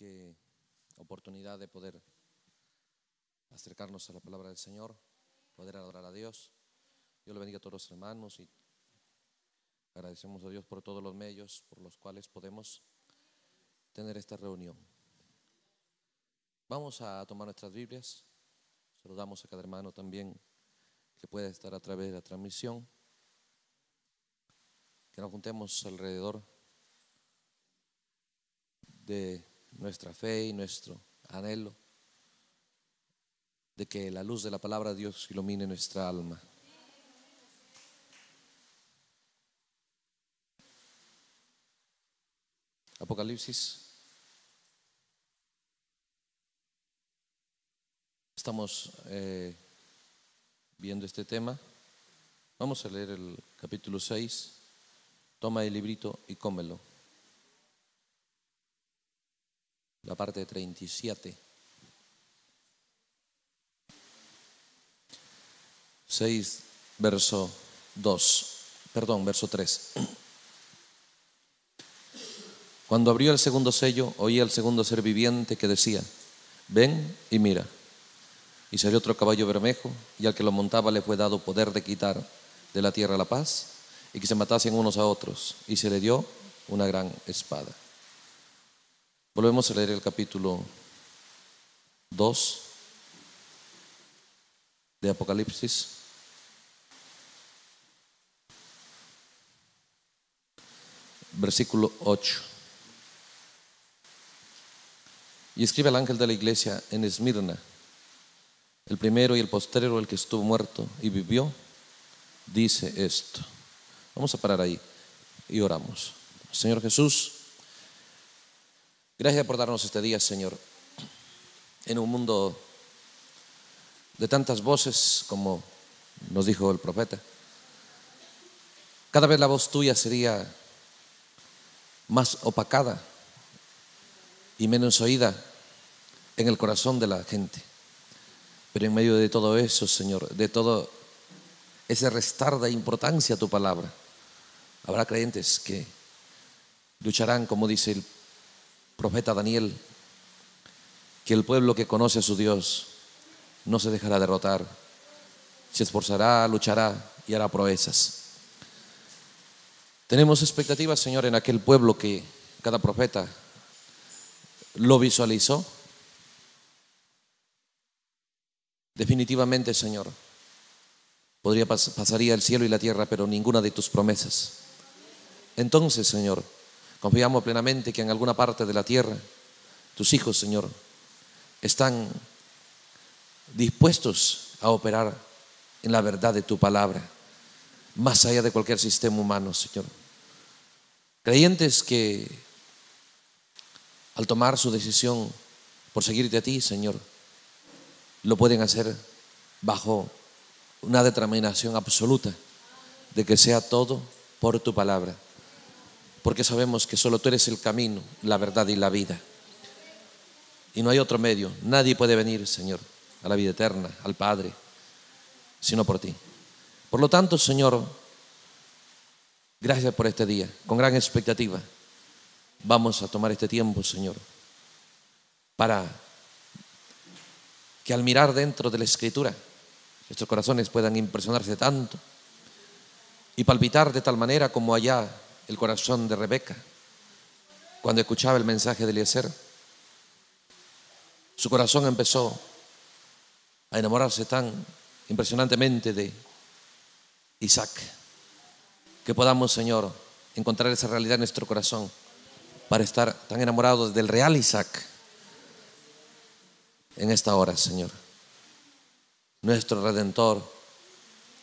Qué oportunidad de poder acercarnos a la palabra del Señor, poder adorar a Dios. Yo le bendiga a todos los hermanos y agradecemos a Dios por todos los medios por los cuales podemos tener esta reunión. Vamos a tomar nuestras Biblias. Saludamos a cada hermano también que pueda estar a través de la transmisión. Que nos juntemos alrededor de nuestra fe y nuestro anhelo de que la luz de la palabra de Dios ilumine nuestra alma. Apocalipsis. Estamos eh, viendo este tema. Vamos a leer el capítulo 6. Toma el librito y cómelo. la parte 37. 6, verso 2, perdón, verso 3. Cuando abrió el segundo sello, oí al segundo ser viviente que decía, ven y mira. Y salió otro caballo bermejo, y al que lo montaba le fue dado poder de quitar de la tierra la paz, y que se matasen unos a otros, y se le dio una gran espada. Volvemos a leer el capítulo 2 de Apocalipsis. Versículo 8. Y escribe el ángel de la iglesia en Esmirna, el primero y el postrero, el que estuvo muerto y vivió, dice esto. Vamos a parar ahí y oramos. Señor Jesús. Gracias por darnos este día, Señor, en un mundo de tantas voces, como nos dijo el profeta. Cada vez la voz tuya sería más opacada y menos oída en el corazón de la gente. Pero en medio de todo eso, Señor, de todo ese restar de importancia a tu palabra, habrá creyentes que lucharán, como dice el profeta Daniel, que el pueblo que conoce a su Dios no se dejará derrotar, se esforzará, luchará y hará proezas. Tenemos expectativas, Señor, en aquel pueblo que cada profeta lo visualizó. Definitivamente, Señor, podría pasaría el cielo y la tierra, pero ninguna de tus promesas. Entonces, Señor, Confiamos plenamente que en alguna parte de la tierra tus hijos, Señor, están dispuestos a operar en la verdad de tu palabra, más allá de cualquier sistema humano, Señor. Creyentes que al tomar su decisión por seguirte a ti, Señor, lo pueden hacer bajo una determinación absoluta de que sea todo por tu palabra porque sabemos que solo tú eres el camino, la verdad y la vida. Y no hay otro medio. Nadie puede venir, Señor, a la vida eterna, al Padre, sino por ti. Por lo tanto, Señor, gracias por este día, con gran expectativa. Vamos a tomar este tiempo, Señor, para que al mirar dentro de la escritura, nuestros corazones puedan impresionarse tanto y palpitar de tal manera como allá el corazón de Rebeca cuando escuchaba el mensaje de Eliezer. Su corazón empezó a enamorarse tan impresionantemente de Isaac. Que podamos, Señor, encontrar esa realidad en nuestro corazón para estar tan enamorados del real Isaac en esta hora, Señor. Nuestro redentor,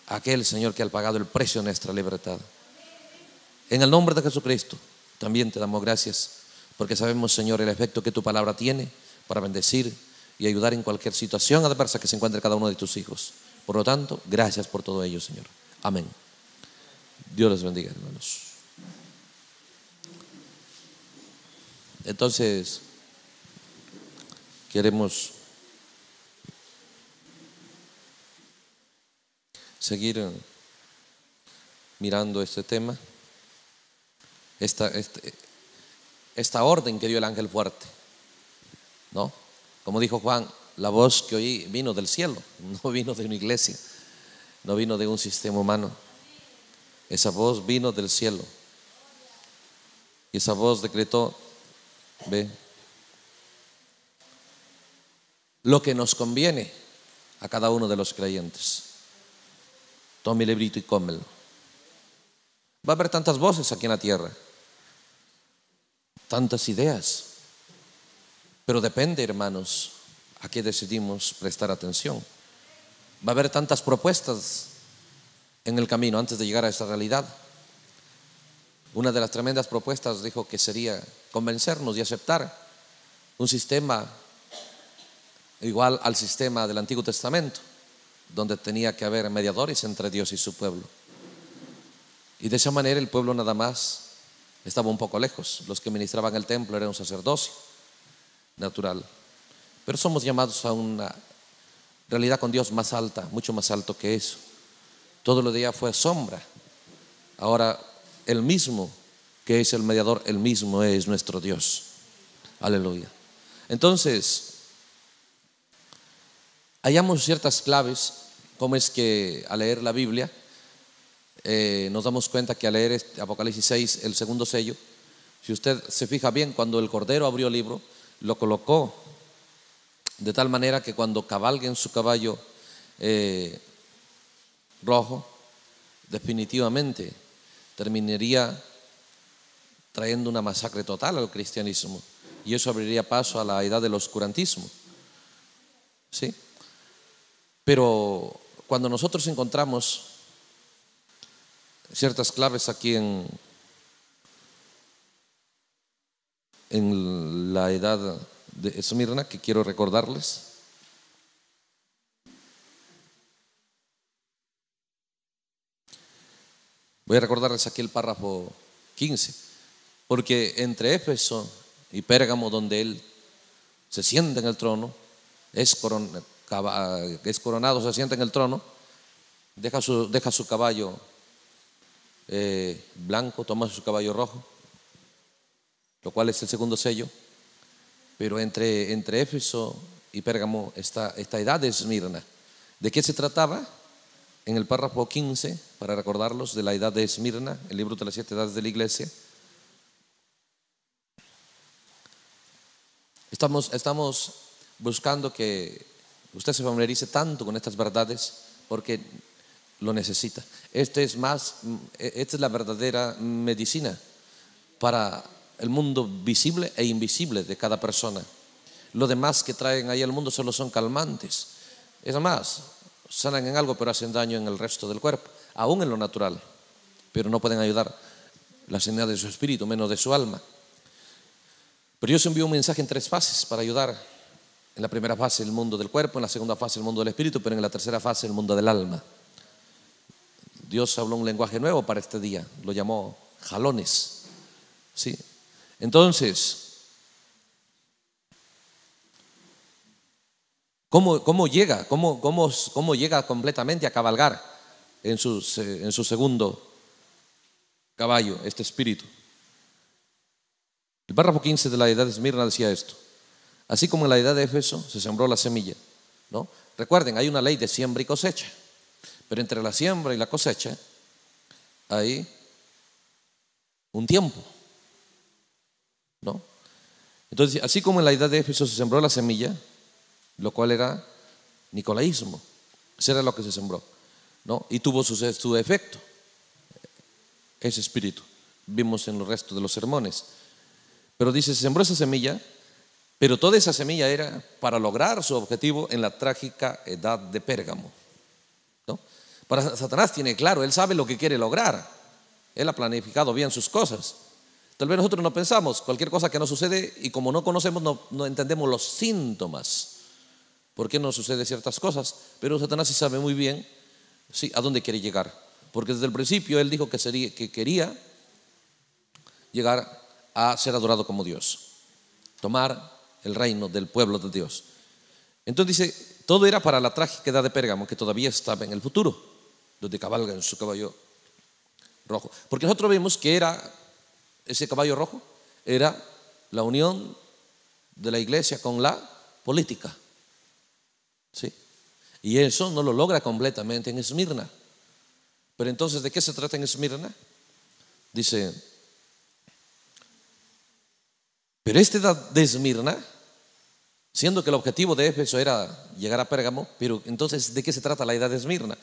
aquel Señor que ha pagado el precio de nuestra libertad. En el nombre de Jesucristo, también te damos gracias, porque sabemos, Señor, el efecto que tu palabra tiene para bendecir y ayudar en cualquier situación adversa que se encuentre cada uno de tus hijos. Por lo tanto, gracias por todo ello, Señor. Amén. Dios les bendiga, hermanos. Entonces, queremos seguir mirando este tema esta, este, esta, orden que dio el ángel fuerte. ¿No? Como dijo Juan, la voz que oí vino del cielo, no vino de una iglesia, no vino de un sistema humano. Esa voz vino del cielo. Y esa voz decretó, ve, lo que nos conviene a cada uno de los creyentes. Tome el librito y cómelo. Va a haber tantas voces aquí en la tierra tantas ideas. Pero depende, hermanos, a qué decidimos prestar atención. Va a haber tantas propuestas en el camino antes de llegar a esa realidad. Una de las tremendas propuestas dijo que sería convencernos y aceptar un sistema igual al sistema del Antiguo Testamento, donde tenía que haber mediadores entre Dios y su pueblo. Y de esa manera el pueblo nada más estaba un poco lejos. Los que ministraban el templo eran un sacerdocio natural. Pero somos llamados a una realidad con Dios más alta, mucho más alto que eso. Todo lo de ella fue sombra. Ahora, el mismo que es el mediador, el mismo es nuestro Dios. Aleluya. Entonces, hallamos ciertas claves, como es que al leer la Biblia, eh, nos damos cuenta que al leer este Apocalipsis 6, el segundo sello, si usted se fija bien, cuando el Cordero abrió el libro, lo colocó de tal manera que cuando cabalgue en su caballo eh, rojo, definitivamente terminaría trayendo una masacre total al cristianismo. Y eso abriría paso a la edad del oscurantismo. Pero cuando nosotros encontramos ciertas claves aquí en, en la edad de Esmirna que quiero recordarles. Voy a recordarles aquí el párrafo 15, porque entre Éfeso y Pérgamo, donde él se sienta en el trono, es, coronado, es coronado se sienta en el trono, deja su, deja su caballo eh, blanco, toma su caballo rojo, lo cual es el segundo sello. Pero entre, entre Éfeso y Pérgamo está esta edad de Esmirna. ¿De qué se trataba? En el párrafo 15, para recordarlos, de la edad de Esmirna, el libro de las siete edades de la iglesia. Estamos, estamos buscando que usted se familiarice tanto con estas verdades, porque lo necesita. Este es más, e, esta es la verdadera medicina para el mundo visible e invisible de cada persona. Lo demás que traen ahí al mundo solo son calmantes. Es más, sanan en algo pero hacen daño en el resto del cuerpo, aún en lo natural, pero no pueden ayudar la sanidad de su espíritu, menos de su alma. Pero yo os envío un mensaje en tres fases para ayudar. En la primera fase el mundo del cuerpo, en la segunda fase el mundo del espíritu, pero en la tercera fase el mundo del alma. Dios habló un lenguaje nuevo para este día, lo llamó jalones. ¿Sí? Entonces, ¿cómo, llega? ¿Cómo, llega completamente a cabalgar eh, en, su segundo caballo este espíritu? El párrafo 15 de la edad de Esmirna decía esto. Así como en la edad de Éfeso se sembró la semilla. ¿no? Recuerden, hay una ley de siembra y cosecha. Pero entre la siembra y la cosecha hay un tiempo. ¿No? Entonces, así como en la edad de Éfeso se sembró la semilla, lo cual era nicolaísmo, Ese era lo que se sembró, ¿no? Y tuvo su, su efecto, ese espíritu. Vimos en los restos de los sermones. Pero dice, se sembró esa semilla, pero toda esa semilla era para lograr su objetivo en la trágica edad de Pérgamo. Para Satanás tiene claro, él sabe lo que quiere lograr. Él ha planificado bien sus cosas. Tal vez nosotros no pensamos cualquier cosa que nos sucede y como no conocemos, no, entendemos los síntomas. ¿Por qué nos sucede ciertas cosas? Pero Satanás sí sabe muy bien sí, a dónde quiere llegar. Porque desde el principio él dijo que, sería, que quería llegar a ser adorado como Dios. Tomar el reino del pueblo de Dios. Entonces dice, todo era para la trágica edad de Pérgamo, que todavía estaba en el futuro donde cabalga en su caballo rojo. Porque nosotros vimos que era ese caballo rojo, era la unión de la iglesia con la política. ¿Sí? Y eso no lo logra completamente en Esmirna. Pero entonces, ¿de qué se trata en Esmirna? Dice, pero esta edad de Esmirna, siendo que el objetivo de Éfeso era llegar a Pérgamo, pero entonces, ¿de qué se trata la edad de Esmirna?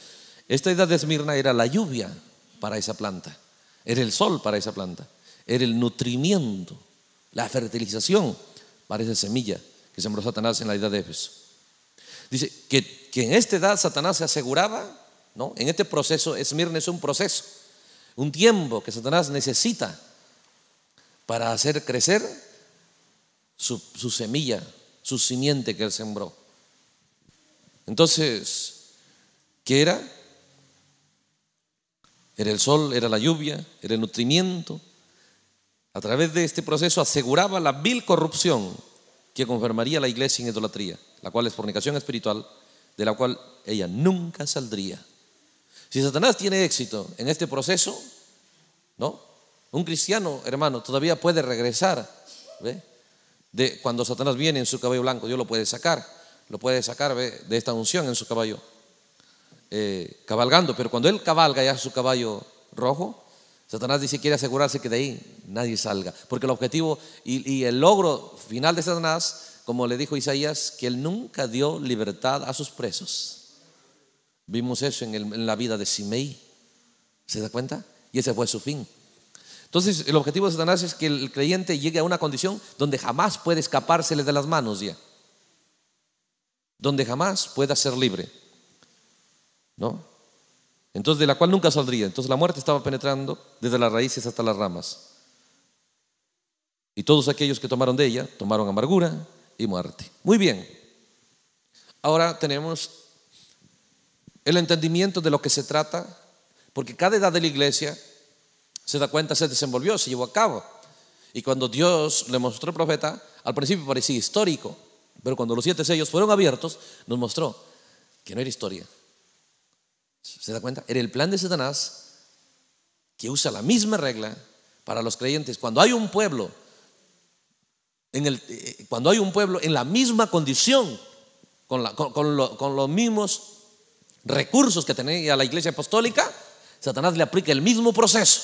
Esta edad de Esmirna era la lluvia para esa planta, era el sol para esa planta, era el nutrimiento, la fertilización para esa semilla que sembró Satanás en la edad de Éfeso. Dice que, en esta edad Satanás se aseguraba, ¿no? en este proceso, Esmirna es un proceso, un tiempo que Satanás necesita para hacer crecer su, su semilla, su simiente que él sembró. Entonces, ¿qué era? Era el sol, era la lluvia, era el nutrimiento. A través de este proceso aseguraba la vil corrupción que confirmaría la iglesia en idolatría, la cual es fornicación espiritual, de la cual ella nunca saldría. Si Satanás tiene éxito en este proceso, ¿no? Un cristiano, hermano, todavía puede regresar. De cuando Satanás viene en su caballo blanco, Dios lo puede sacar, lo puede sacar de esta unción en su caballo. Eh, cabalgando, pero cuando él cabalga ya su caballo rojo, Satanás dice quiere asegurarse que de ahí nadie salga, porque el objetivo y, el logro final de Satanás, como le dijo Isaías, que él nunca dio libertad a sus presos. Vimos eso en, la vida de Simei, ¿se da cuenta? Y ese fue su fin. Entonces, el objetivo de Satanás es que el creyente llegue a una condición donde jamás puede escapársele de las manos ya. Donde jamás pueda ser libre. ¿no? Entonces, de la cual nunca saldría. Entonces, la muerte estaba penetrando desde las raíces hasta las ramas. Y todos aquellos que tomaron de ella tomaron amargura y muerte. Muy bien. Ahora tenemos el entendimiento de lo que se trata, porque cada edad de la iglesia se da cuenta, se desenvolvió, se llevó a cabo. Y cuando Dios le mostró al profeta, al principio parecía histórico, pero cuando los siete sellos fueron abiertos, nos mostró que no era historia, ¿Se da cuenta? Era el plan de Satanás que usa la misma regla para los creyentes. Cuando hay un pueblo, en el, eh, eh, cuando hay un pueblo en la misma condición, con, los mismos recursos que tenía la iglesia apostólica, Satanás le aplica el mismo proceso.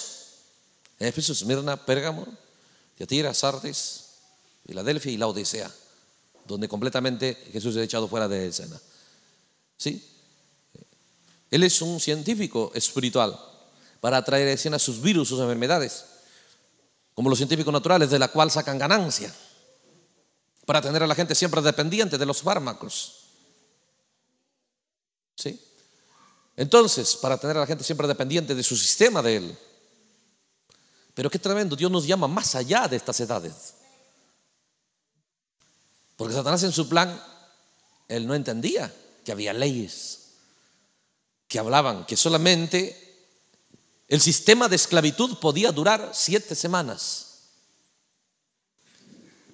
Éfeso, Mirna, Pérgamo, Teatira, Sardes, Filadelfia y la Odisea, donde completamente Jesús es echado fuera de escena. ¿Sí? Él es un científico espiritual para atraer a escena sus virus, sus enfermedades, como los científicos naturales, de la cual sacan ganancia, para tener a la gente siempre dependiente de los fármacos. ¿Sí? Entonces, para tener a la gente siempre dependiente de su sistema de él. Pero qué tremendo, Dios nos llama más allá de estas edades. Porque Satanás en su plan, él no entendía que había leyes que hablaban que solamente el sistema de esclavitud podía durar siete semanas.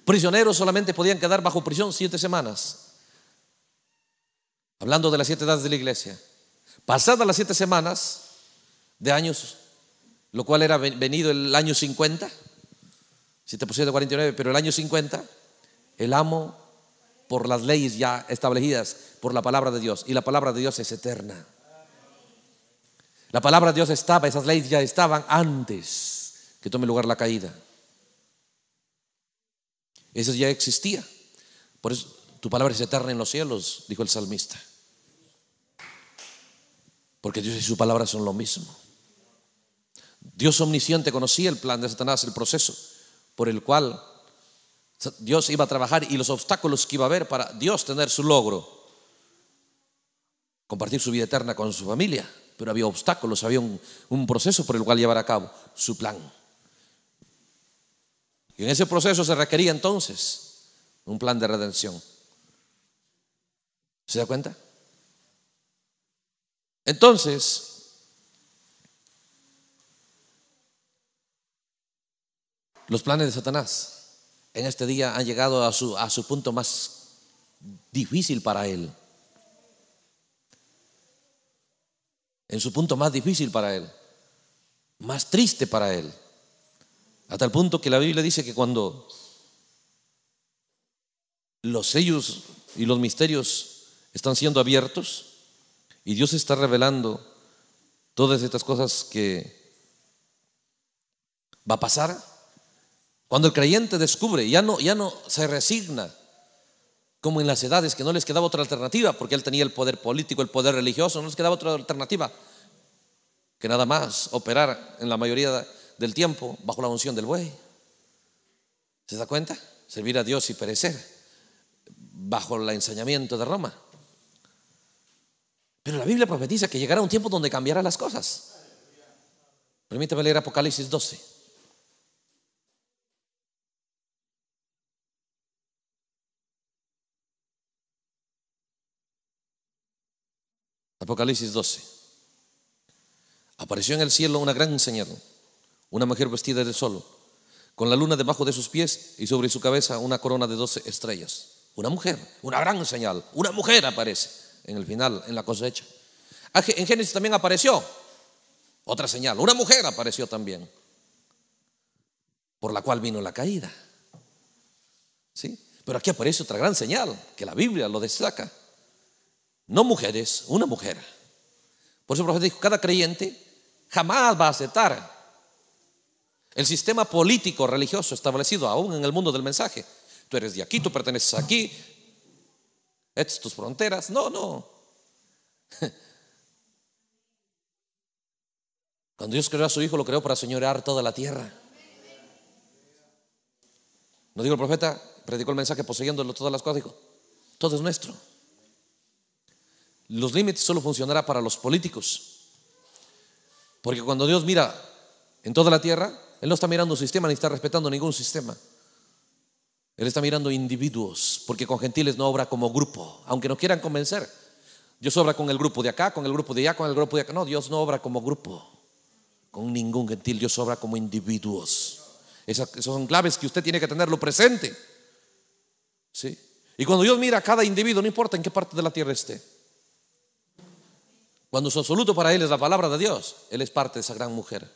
Prisioneros solamente podían quedar bajo prisión siete semanas. Hablando de las siete edades de la iglesia. Pasadas las siete semanas de años, lo cual era venido el año 50, 49, pero el año 50, el amo por las leyes ya establecidas por la palabra de Dios. Y la palabra de Dios es eterna. La palabra de Dios estaba, esas leyes ya estaban antes que tome lugar la caída. Eso ya existía. Por eso tu palabra es eterna en los cielos, dijo el salmista. Porque Dios y su palabra son lo mismo. Dios omnisciente conocía el plan de Satanás, el proceso por el cual Dios iba a trabajar y los obstáculos que iba a haber para Dios tener su logro, compartir su vida eterna con su familia pero había obstáculos, había un, proceso por el cual llevar a cabo su plan. Y en ese proceso se requería entonces un plan de redención. ¿Se da cuenta? Entonces, Los planes de Satanás en este día han llegado su, a su, punto más difícil para él. en su punto más difícil para él, más triste para él. A tal punto que la Biblia dice que cuando los sellos y los misterios están siendo abiertos y Dios está revelando todas estas cosas que va a pasar, cuando el creyente descubre, ya no, ya no se resigna, como en las edades que no les quedaba otra alternativa, porque él tenía el poder político, el poder religioso, no les quedaba otra alternativa que nada más operar en la mayoría del tiempo bajo la unción del buey. ¿Se da cuenta? Servir a Dios y perecer bajo el enseñamiento de Roma. Pero la Biblia profetiza que llegará un tiempo donde cambiarán las cosas. Permítame leer Apocalipsis 12. Apocalipsis 12. Apareció en el cielo una gran señal, una mujer vestida de sol, con la luna debajo de sus pies y sobre su cabeza una corona de doce estrellas. Una mujer, una gran señal, una mujer aparece en el final, en la cosecha. Ah, en Génesis también apareció otra señal, una mujer apareció también, por la cual vino la caída. ¿Sí? Pero aquí aparece otra gran señal, que la Biblia lo destaca no mujeres, una mujer. Por eso el profeta dijo, cada creyente jamás va a aceptar el sistema político religioso establecido aún en el mundo del mensaje. Tú eres de aquí, tú perteneces aquí, estas tus fronteras. No, no. Cuando Dios creó a su hijo, lo creó para señorear toda la tierra. No digo el profeta, predicó el mensaje poseyéndolo todas las cosas, dijo, todo es nuestro. Los límites solo funcionará para los políticos. Porque cuando Dios mira en toda la tierra, Él no está mirando un sistema ni está respetando ningún sistema. Él está mirando individuos, porque con gentiles no obra como grupo, aunque no quieran convencer. Dios obra con el grupo de acá, con el grupo de allá, con el grupo de acá. No, Dios no obra como grupo, con ningún gentil. Dios obra como individuos. Esas, son claves que usted tiene que tenerlo presente. ¿Sí? Y cuando Dios mira a cada individuo, no importa en qué parte de la tierra esté, cuando su absoluto para él es la palabra de Dios, él es parte de esa gran mujer.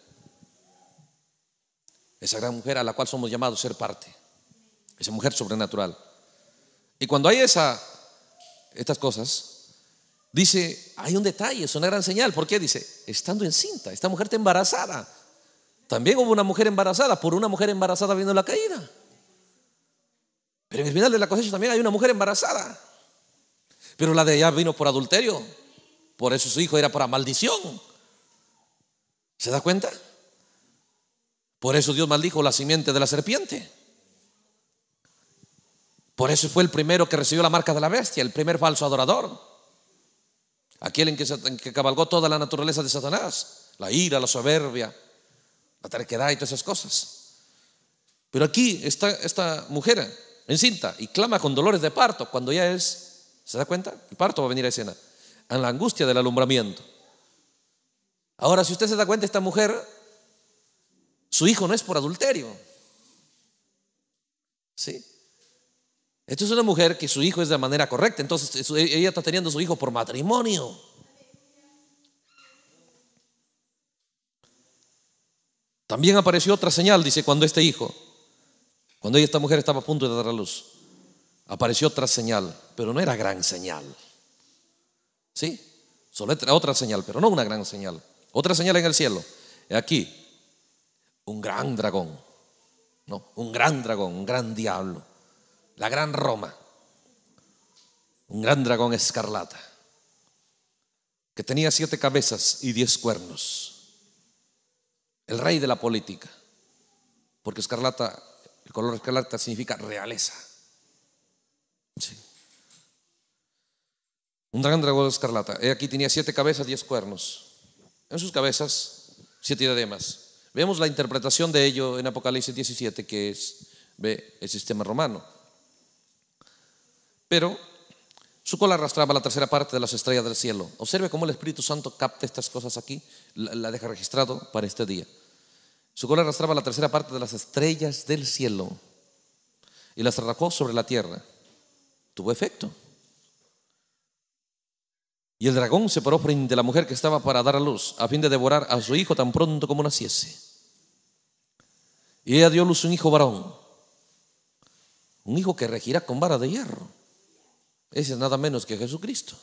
Esa gran mujer a la cual somos llamados a ser parte. Esa mujer sobrenatural. Y cuando hay esa, estas cosas, dice, hay un detalle, es una gran señal. ¿Por qué? Dice, estando encinta, esta mujer está embarazada. También hubo una mujer embarazada, por una mujer embarazada Viendo la caída. Pero en el final de la cosecha también hay una mujer embarazada. Pero la de allá vino por adulterio. Por eso su hijo era para maldición. ¿Se da cuenta? Por eso Dios maldijo la simiente de la serpiente. Por eso fue el primero que recibió la marca de la bestia, el primer falso adorador. Aquel en que, cabalgó toda la naturaleza de Satanás, la ira, la soberbia, la terquedad y todas esas cosas. Pero aquí está esta mujer encinta y clama con dolores de parto cuando ya es, ¿se da cuenta? El parto va a venir a escena en la angustia del alumbramiento. Ahora, si usted se da cuenta, esta mujer, su hijo no es por adulterio. ¿Sí? Esto es una mujer que su hijo es de manera correcta, entonces ella está teniendo su hijo por matrimonio. También apareció otra señal, dice, cuando este hijo, cuando esta mujer estaba a punto de dar a luz, apareció otra señal, pero no era gran señal. ¿Sí? Solo otra señal, pero no una gran señal. Otra señal en el cielo. Aquí, un gran dragón. No, un gran dragón, un gran diablo. La gran Roma. Un gran dragón escarlata. Que tenía siete cabezas y diez cuernos. El rey de la política. Porque escarlata, el color escarlata significa realeza. Sí. Un gran dragón escarlata. aquí tenía siete cabezas, diez cuernos. En sus cabezas, siete diademas. Vemos la interpretación de ello en Apocalipsis 17, que es ve, el sistema romano. Pero su cola arrastraba la tercera parte de las estrellas del cielo. Observe cómo el Espíritu Santo capta estas cosas aquí, la, deja registrado para este día. Su cola arrastraba la tercera parte de las estrellas del cielo y las arrojó sobre la tierra. Tuvo efecto. Y el dragón se paró frente a la mujer que estaba para dar a luz, a fin de devorar a su hijo tan pronto como naciese. Y ella dio a luz un hijo varón, un hijo que regirá con vara de hierro. Ese es nada menos que Jesucristo.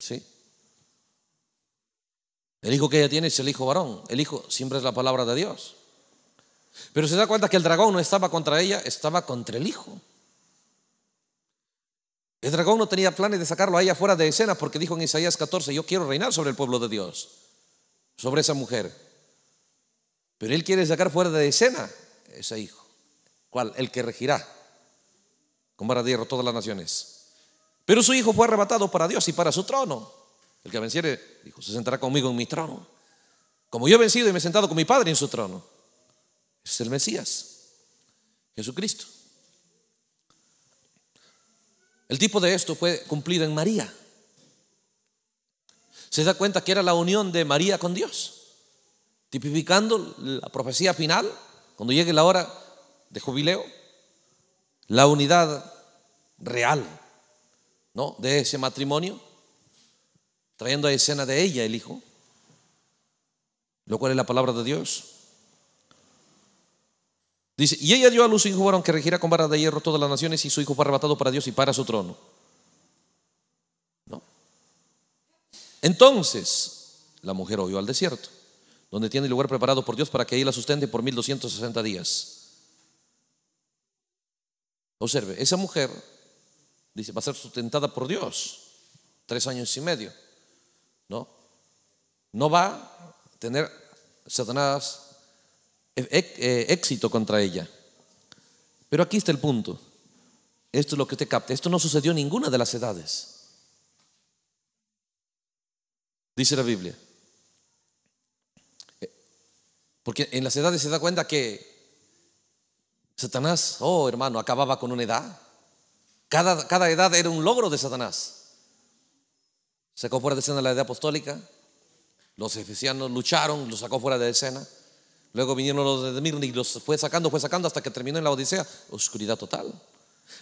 ¿Sí? El hijo que ella tiene es el hijo varón. El hijo siempre es la palabra de Dios. Pero se da cuenta que el dragón no estaba contra ella, estaba contra el hijo. El dragón no tenía planes de sacarlo ahí afuera de escena porque dijo en Isaías 14, yo quiero reinar sobre el pueblo de Dios, sobre esa mujer. Pero él quiere sacar fuera de escena ese hijo. ¿Cuál? El que regirá con vara de hierro todas las naciones. Pero su hijo fue arrebatado para Dios y para su trono. El que venciere, dijo, se sentará conmigo en mi trono. Como yo he vencido y me he sentado con mi Padre en su trono. Es el Mesías, Jesucristo. El tipo de esto fue cumplido en María. Se da cuenta que era la unión de María con Dios, tipificando la profecía final, cuando llegue la hora de jubileo, la unidad real ¿no? de ese matrimonio, trayendo a escena de ella el hijo, lo cual es la palabra de Dios. Dice, y ella dio a luz su hijo varón que regirá con vara de hierro todas las naciones y su hijo fue arrebatado para Dios y para su trono. ¿No? Entonces, la mujer oyó al desierto, donde tiene lugar preparado por Dios para que ella la sustente por 1260 días. Observe, esa mujer, dice, va a ser sustentada por Dios, tres años y medio. ¿No? No va a tener Satanás e, e, e, éxito contra ella. Pero aquí está el punto. Esto es lo que te capta. Esto no sucedió en ninguna de las edades. Dice la Biblia. Eh, porque en las edades se da cuenta que Satanás, oh hermano, acababa con una edad. Cada, cada edad era un logro de Satanás. Sacó fuera de escena la edad apostólica. Los efesianos lucharon, lo sacó fuera de escena. Luego vinieron los de Mirna y los fue sacando, fue sacando hasta que terminó en la Odisea. Oscuridad total.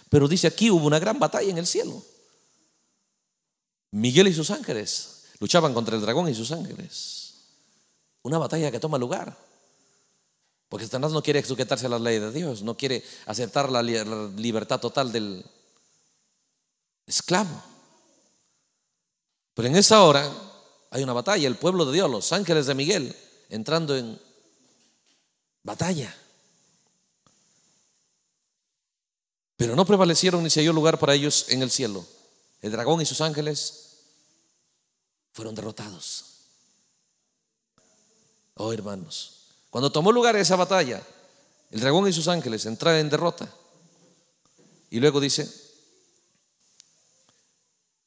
Pero dice aquí hubo una gran batalla en el cielo. Miguel y sus ángeles luchaban contra el dragón y sus ángeles. Una batalla que toma lugar. Porque Satanás no quiere sujetarse a las leyes de Dios, no quiere aceptar la libertad total del esclavo. Pero en esa hora hay una batalla, el pueblo de Dios, los ángeles de Miguel, entrando en batalla. Pero no prevalecieron ni se halló lugar para ellos en el cielo. El dragón y sus ángeles fueron derrotados. Oh hermanos, cuando tomó lugar esa batalla, el dragón y sus ángeles entraron en derrota. Y luego dice,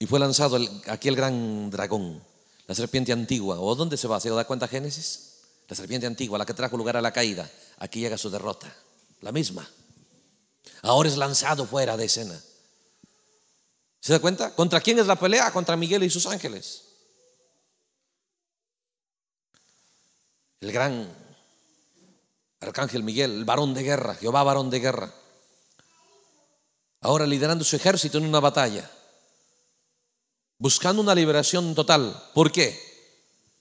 y fue lanzado aquí el gran dragón, la serpiente antigua. ¿O dónde se va? ¿Se da cuenta Génesis? La serpiente antigua, la que trajo lugar a la caída, aquí llega su derrota, la misma. Ahora es lanzado fuera de escena. ¿Se da cuenta? ¿Contra quién es la pelea? Contra Miguel y sus ángeles. El gran arcángel Miguel, el varón de guerra, Jehová varón de guerra. Ahora liderando su ejército en una batalla, buscando una liberación total. ¿Por qué?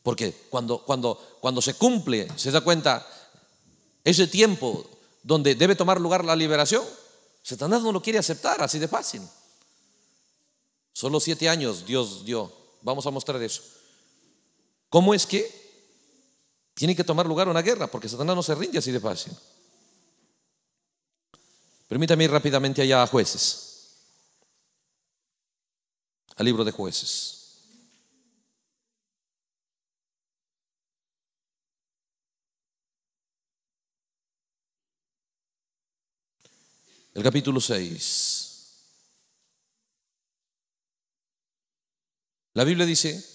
Porque cuando, cuando, cuando se cumple, se da cuenta ese tiempo donde debe tomar lugar la liberación, Satanás no lo quiere aceptar así de fácil. Solo siete años Dios dio. Vamos a mostrar eso. ¿Cómo es que tiene que tomar lugar una guerra? Porque Satanás no se rinde así de fácil. Permítame ir rápidamente allá a jueces. Al libro de jueces. el capítulo 6. La Biblia dice,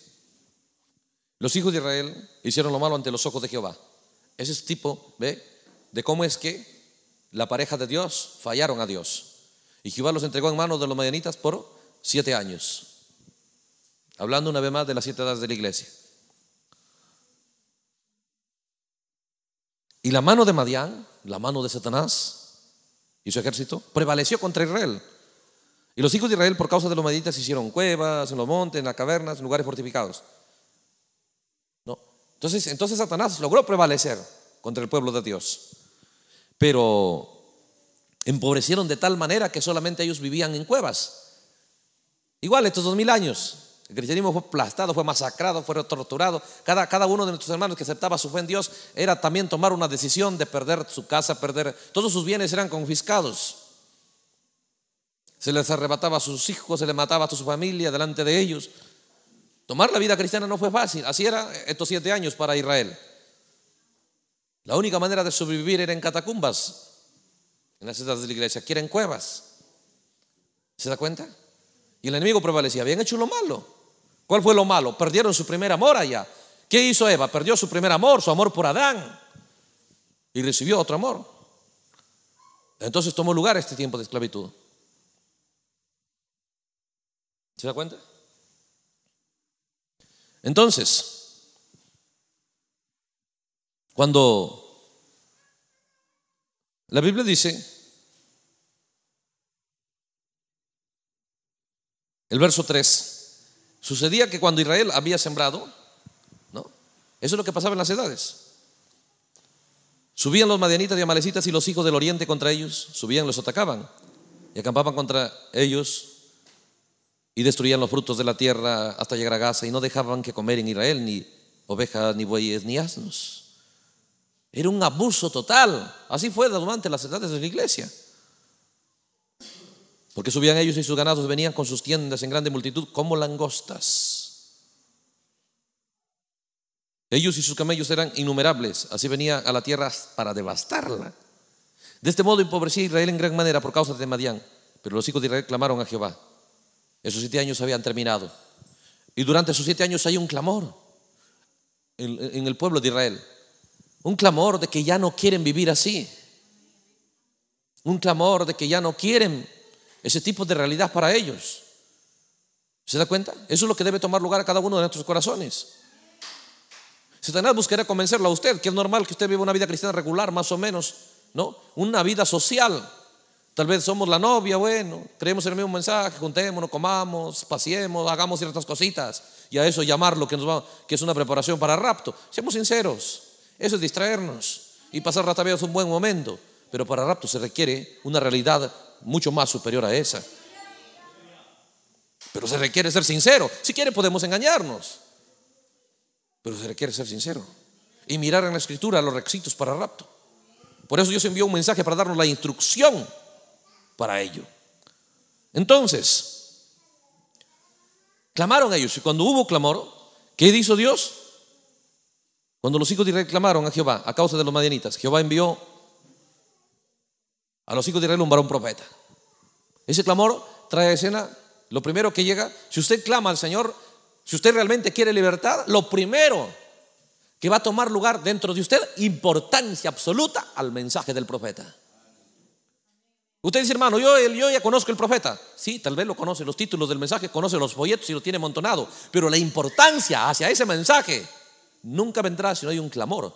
los hijos de Israel hicieron lo malo ante los ojos de Jehová. Ese es tipo ¿ve? de cómo es que la pareja de Dios fallaron a Dios. Y Jehová los entregó en manos de los medianitas por siete años. Hablando una vez más de las siete edades de la iglesia. Y la mano de Madián, la mano de Satanás, y su ejército, prevaleció contra Israel. Y los hijos de Israel, por causa de los meditas, hicieron cuevas en los montes, en las cavernas, en lugares fortificados. No. Entonces, entonces Satanás logró prevalecer contra el pueblo de Dios. Pero empobrecieron de tal manera que solamente ellos vivían en cuevas. Igual estos dos mil años. El cristianismo fue aplastado, fue masacrado, fue torturado. Cada, cada uno de nuestros hermanos que aceptaba su fe en Dios era también tomar una decisión de perder su casa, perder... Todos sus bienes eran confiscados. Se les arrebataba a sus hijos, se les mataba a su familia delante de ellos. Tomar la vida cristiana no fue fácil. Así era estos siete años para Israel. La única manera de sobrevivir era en catacumbas, en las cedas de la iglesia, aquí cuevas. ¿Se da cuenta? Y el enemigo prevalecía. Habían hecho lo malo. ¿Cuál fue lo malo? Perdieron su primer amor allá. ¿Qué hizo Eva? Perdió su primer amor, su amor por Adán. Y recibió otro amor. Entonces tomó lugar este tiempo de esclavitud. ¿Se da cuenta? Entonces, cuando la Biblia dice, el verso 3, Sucedía que cuando Israel había sembrado, ¿no? Eso es lo que pasaba en las edades. Subían los madianitas y amalecitas y los hijos del oriente contra ellos, subían, los atacaban y acampaban contra ellos y destruían los frutos de la tierra hasta llegar a Gaza y no dejaban que comer en Israel ni ovejas, ni bueyes, ni asnos. Era un abuso total. Así fue durante las edades de la iglesia. Porque subían ellos y sus ganados venían con sus tiendas en grande multitud como langostas. Ellos y sus camellos eran innumerables, así venía a la tierra para devastarla. De este modo empobrecía Israel en gran manera por causa de Madián, pero los hijos de Israel clamaron a Jehová. Esos siete años habían terminado. Y durante esos siete años hay un clamor en, en el pueblo de Israel. Un clamor de que ya no quieren vivir así. Un clamor de que ya no quieren ese tipo de realidad para ellos. ¿Se da cuenta? Eso es lo que debe tomar lugar a cada uno de nuestros corazones. Satanás buscará convencerlo a usted que es normal que usted viva una vida cristiana regular, más o menos, ¿no? Una vida social. Tal vez somos la novia, bueno, creemos en el mismo mensaje, nos comamos, paseemos, hagamos ciertas cositas. Y a eso llamarlo que, nos que es una preparación para rapto. Seamos sinceros, eso es distraernos y pasar la es un buen momento. Pero para rapto se requiere una realidad mucho más superior a esa. Pero se requiere ser sincero. Si quiere podemos engañarnos. Pero se requiere ser sincero. Y mirar en la escritura los requisitos para rapto. Por eso Dios envió un mensaje para darnos la instrucción para ello. Entonces, clamaron ellos. Y cuando hubo clamor, ¿qué hizo Dios? Cuando los hijos de Israel clamaron a Jehová a causa de los madianitas, Jehová envió a los hijos de Israel un varón profeta. Ese clamor trae escena lo primero que llega. Si usted clama al Señor, si usted realmente quiere libertad, lo primero que va a tomar lugar dentro de usted, importancia absoluta al mensaje del profeta. Usted dice, hermano, yo, yo ya conozco el profeta. Sí, tal vez lo conoce, los títulos del mensaje, conoce los folletos y lo tiene montonado Pero la importancia hacia ese mensaje nunca vendrá si no hay un clamor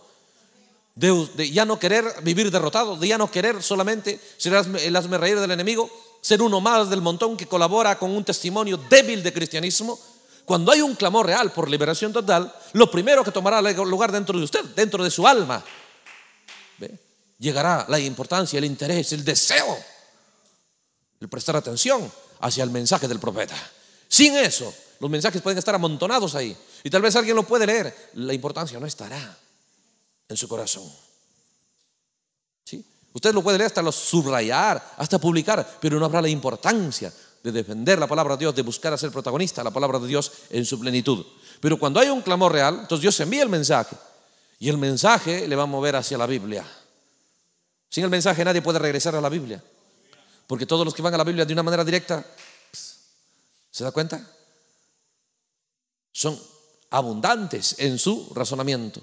de, ya no querer vivir derrotado, de ya no querer solamente ser el del enemigo, ser uno más del montón que colabora con un testimonio débil de cristianismo. Cuando hay un clamor real por liberación total, lo primero que tomará lugar dentro de usted, dentro de su alma, llegará la importancia, el interés, el deseo, el prestar atención hacia el mensaje del profeta. Sin eso, los mensajes pueden estar amontonados ahí. Y tal vez alguien lo puede leer, la importancia no estará en su corazón. ¿Sí? Usted lo puede leer hasta lo subrayar, hasta publicar, pero no habrá la importancia de defender la palabra de Dios, de buscar a ser protagonista la palabra de Dios en su plenitud. Pero cuando hay un clamor real, entonces Dios envía el mensaje y el mensaje le va a mover hacia la Biblia. Sin el mensaje nadie puede regresar a la Biblia, porque todos los que van a la Biblia de una manera directa, ¿se da cuenta? Son abundantes en su razonamiento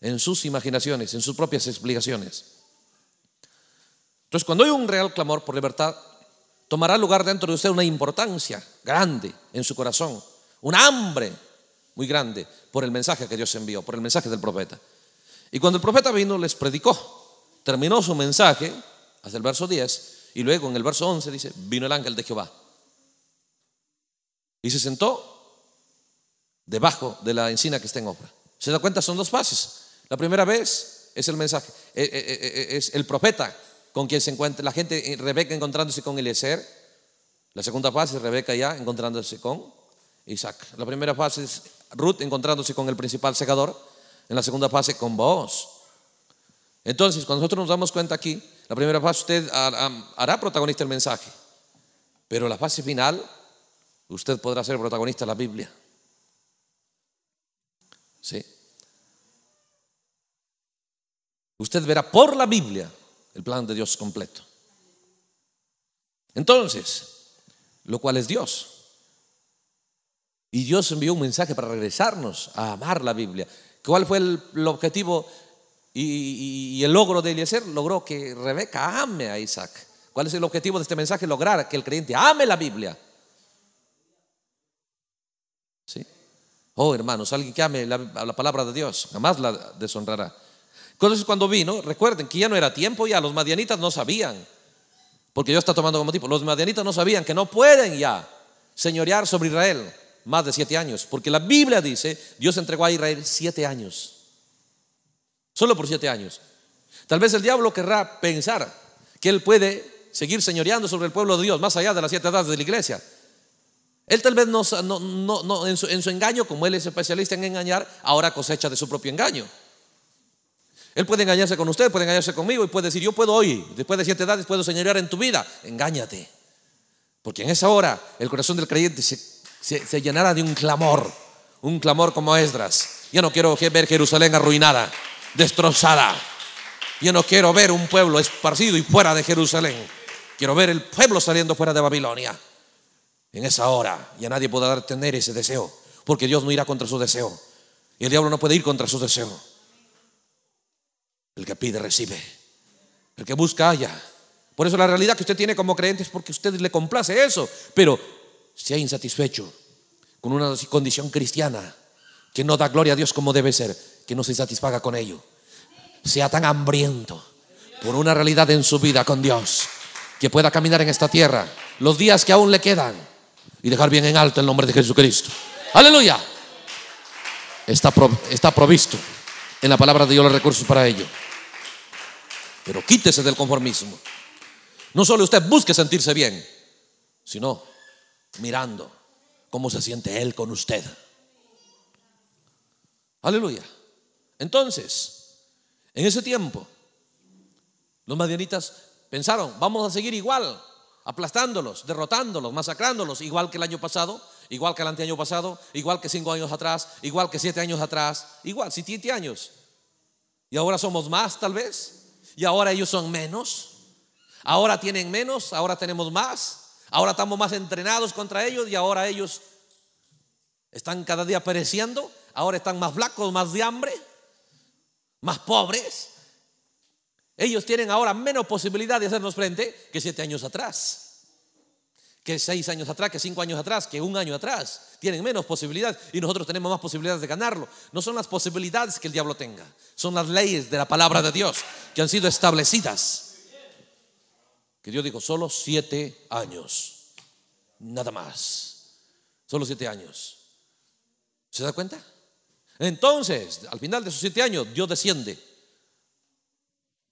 en sus imaginaciones, en sus propias explicaciones. Entonces, cuando hay un real clamor por libertad, tomará lugar dentro de usted una importancia grande en su corazón, una hambre muy grande por el mensaje que Dios envió, por el mensaje del profeta. Y cuando el profeta vino, les predicó, terminó su mensaje hasta el verso 10, y luego en el verso 11 dice, vino el ángel de Jehová. Y se sentó debajo de la encina que está en obra. ¿Se da cuenta? Son dos fases. La primera vez es el mensaje, eh, eh, eh, es el profeta con quien se encuentra la gente, Rebeca encontrándose con Eliezer. La segunda fase es Rebeca ya encontrándose con Isaac. La primera fase es Ruth encontrándose con el principal segador. En la segunda fase con vos. Entonces, cuando nosotros nos damos cuenta aquí, la primera fase usted hará protagonista el mensaje. Pero la fase final, usted podrá ser protagonista de la Biblia. ¿Sí? usted verá por la Biblia el plan de Dios completo. Entonces, lo cual es Dios. Y Dios envió un mensaje para regresarnos a amar la Biblia. ¿Cuál fue el, objetivo y, el logro de Eliezer? Logró que Rebeca ame a Isaac. ¿Cuál es el objetivo de este mensaje? Lograr que el creyente ame la Biblia. ¿Sí? Oh, hermanos, alguien que ame la, la palabra de Dios, jamás la deshonrará. Entonces cuando vino, recuerden que ya no era tiempo, ya los madianitas no sabían, porque Dios está tomando como tipo, los madianitas no sabían que no pueden ya señorear sobre Israel más de siete años, porque la Biblia dice, Dios entregó a Israel siete años, solo por siete años. Tal vez el diablo querrá pensar que él puede seguir señoreando sobre el pueblo de Dios, más allá de las siete edades de la iglesia. Él tal vez no, en, su, engaño, como él es especialista en engañar, ahora cosecha de su propio engaño. Él puede engañarse con usted, puede engañarse conmigo y puede decir, yo puedo hoy, después de siete edades puedo señorear en tu vida. Engáñate. Porque en esa hora el corazón del creyente se, llenará de un clamor, un clamor como Esdras. Yo no quiero ver Jerusalén arruinada, destrozada. Yo no quiero ver un pueblo esparcido y fuera de Jerusalén. Quiero ver el pueblo saliendo fuera de Babilonia. En esa hora ya nadie podrá tener ese deseo, porque Dios no irá contra su deseo. Y el diablo no puede ir contra su deseo. El que pide recibe. El que busca haya. Por eso la realidad que usted tiene como creyente es porque usted le complace eso. Pero sea insatisfecho con una condición cristiana que no da gloria a Dios como debe ser, que no se satisfaga con ello. Sea tan hambriento por una realidad en su vida con Dios que pueda caminar en esta tierra los días que aún le quedan y dejar bien en alto el nombre de Jesucristo. Aleluya. Está, está provisto en la palabra de Dios los recursos para ello. Pero quítese del conformismo. No solo usted busque sentirse bien, sino mirando cómo se siente Él con usted. Aleluya. Entonces, en ese tiempo, los madianitas pensaron, vamos a seguir igual, aplastándolos, derrotándolos, masacrándolos, igual que el año pasado, igual que el anteaño pasado, igual que cinco años atrás, igual que siete años atrás, igual, siete años. Y ahora somos más tal vez, y ahora ellos son menos. Ahora tienen menos, ahora tenemos más, ahora estamos más entrenados contra ellos y ahora ellos están cada día pereciendo, ahora están más blancos más de hambre, más pobres. Ellos tienen ahora menos posibilidad de hacernos frente que siete años atrás que seis años atrás, que cinco años atrás, que un año atrás. Tienen menos posibilidades y nosotros tenemos más posibilidades de ganarlo. No son las posibilidades que el diablo tenga, son las leyes de la palabra de Dios que han sido establecidas. Que Dios dijo, solo siete años, nada más. Solo siete años. ¿Se da cuenta? Entonces, al final de esos siete años, Dios desciende.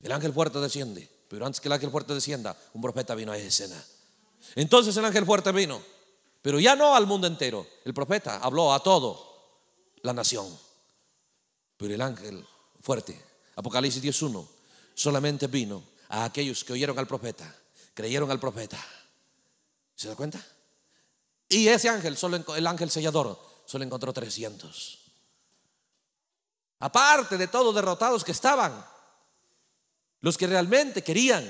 El ángel fuerte desciende. Pero antes que el ángel fuerte descienda, un profeta vino a esa escena entonces el ángel fuerte vino, pero ya no al mundo entero. El profeta habló a todo la nación. Pero el ángel fuerte, Apocalipsis 10.1, solamente vino a aquellos que oyeron al profeta, creyeron al profeta. ¿Se da cuenta? Y ese ángel, solo el ángel sellador, solo encontró 300. Aparte de todos derrotados que estaban, los que realmente querían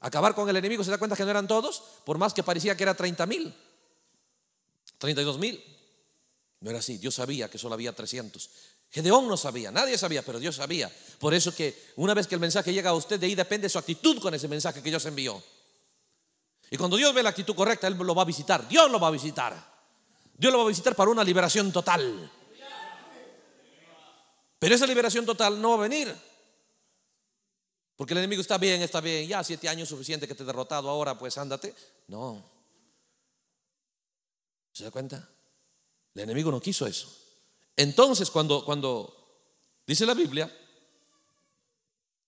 acabar con el enemigo, se da cuenta que no eran todos, por más que parecía que era 30 mil, 32 mil. No era así, Dios sabía que solo había 300. Gedeón no sabía, nadie sabía, pero Dios sabía. Por eso que una vez que el mensaje llega a usted, de ahí depende su actitud con ese mensaje que Dios envió. Y cuando Dios ve la actitud correcta, Él lo va a visitar, Dios lo va a visitar. Dios lo va a visitar para una liberación total. Pero esa liberación total no va a venir porque el enemigo está bien, está bien, ya siete años suficiente que te he derrotado ahora, pues ándate. No. ¿Se da cuenta? El enemigo no quiso eso. Entonces, cuando, cuando dice la Biblia,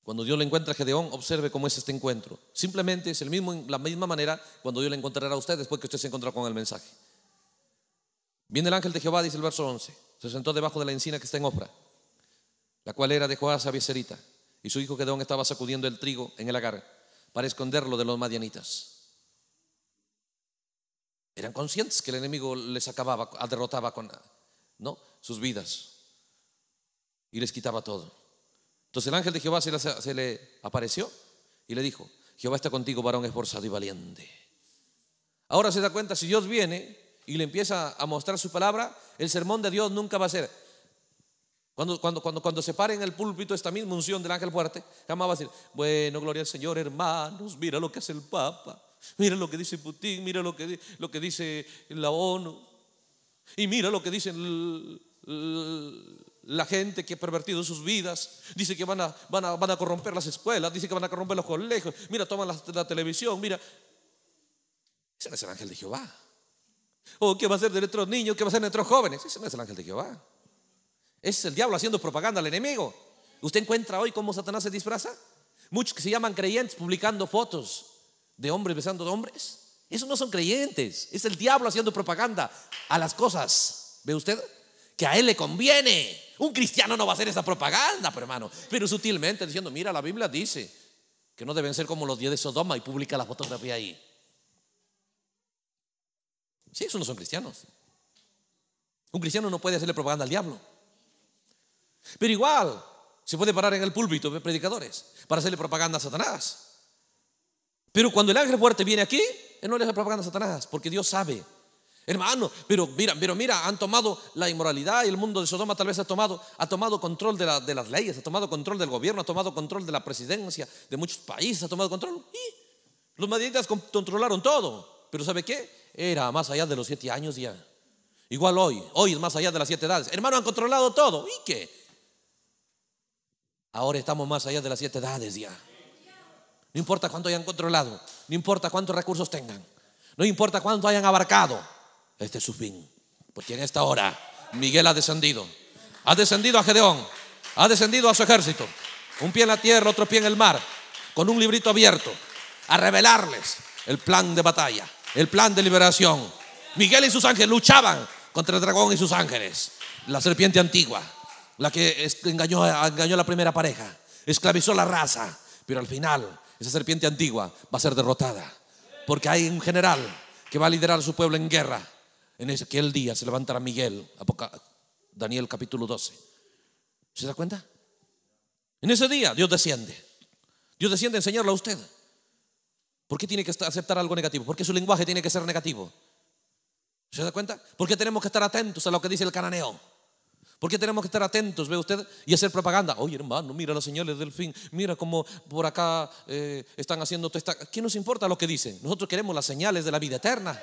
cuando Dios le encuentra a Gedeón, observe cómo es este encuentro. Simplemente es el mismo, la misma manera cuando Dios le encontrará a usted después que usted se encontró con el mensaje. Viene el ángel de Jehová, dice el verso 11. Se sentó debajo de la encina que está en Ofra, la cual era de Joás a y su hijo Gedeón estaba sacudiendo el trigo en el agar para esconderlo de los madianitas. Eran conscientes que el enemigo les acababa, derrotaba con ¿no? sus vidas y les quitaba todo. Entonces el ángel de Jehová se le apareció y le dijo, Jehová está contigo, varón esforzado y valiente. Ahora se da cuenta, si Dios viene y le empieza a mostrar su palabra, el sermón de Dios nunca va a ser, cuando, cuando, cuando, se pare en el púlpito esta misma unción del ángel fuerte, jamás va a decir, bueno, gloria al Señor, hermanos, mira lo que hace el Papa, mira lo que dice Putin, mira lo que, lo que dice la ONU, y mira lo que dicen la gente que ha pervertido sus vidas, dice que van a, van a, corromper las escuelas, dice que van a corromper los colegios, mira, toman la, televisión, mira. Ese no es el ángel de Jehová. ¿O oh, qué va a hacer de nuestros niños? ¿Qué va a hacer de nuestros jóvenes? Ese no es el ángel de Jehová es el diablo haciendo propaganda al enemigo. ¿Usted encuentra hoy cómo Satanás se disfraza? Muchos que se llaman creyentes publicando fotos de hombres besando a hombres. Esos no son creyentes. Es el diablo haciendo propaganda a las cosas. ¿Ve usted? Que a él le conviene. Un cristiano no va a hacer esa propaganda, pero hermano. Pero sutilmente diciendo, mira, la Biblia dice que no deben ser como los dioses de Sodoma y publica la fotografía ahí. Sí, esos no son cristianos. Un cristiano no puede hacerle propaganda al diablo. Pero igual, se puede parar en el púlpito predicadores para hacerle propaganda a Satanás. Pero cuando el ángel fuerte viene aquí, él no le hace propaganda a Satanás, porque Dios sabe. Hermano, pero mira, pero mira, han tomado la inmoralidad y el mundo de Sodoma tal vez ha tomado, ha tomado control de, las leyes, ha tomado control del gobierno, ha tomado control de la presidencia de muchos países, ha tomado control. Y los madridistas controlaron todo. Pero ¿sabe qué? Era más allá de los siete años ya. Igual hoy, hoy es más allá de las siete edades. Hermano, han controlado todo. ¿Y qué? Ahora estamos más allá de las siete edades ya. No importa cuánto hayan controlado, no importa cuántos recursos tengan, no importa cuánto hayan abarcado, este es su fin. Porque en esta hora Miguel ha descendido. Ha descendido a Gedeón, ha descendido a su ejército. Un pie en la tierra, otro pie en el mar, con un librito abierto, a revelarles el plan de batalla, el plan de liberación. Miguel y sus ángeles luchaban contra el dragón y sus ángeles, la serpiente antigua la que engañó, engañó a la primera pareja, esclavizó la raza, pero al final esa serpiente antigua va a ser derrotada, porque hay un general que va a liderar a su pueblo en guerra. En aquel día se levantará Miguel, Daniel capítulo 12. ¿Se da cuenta? En ese día Dios desciende. Dios desciende a enseñarlo a usted. ¿Por qué tiene que aceptar algo negativo? ¿Por qué su lenguaje tiene que ser negativo. ¿Se da cuenta? Porque tenemos que estar atentos a lo que dice el cananeo. ¿Por qué tenemos que estar atentos, ve usted, y hacer propaganda? Oye, hermano, mira las señales del fin, mira cómo por acá eh, están haciendo. Esta... ¿Qué nos importa lo que dicen? Nosotros queremos las señales de la vida eterna.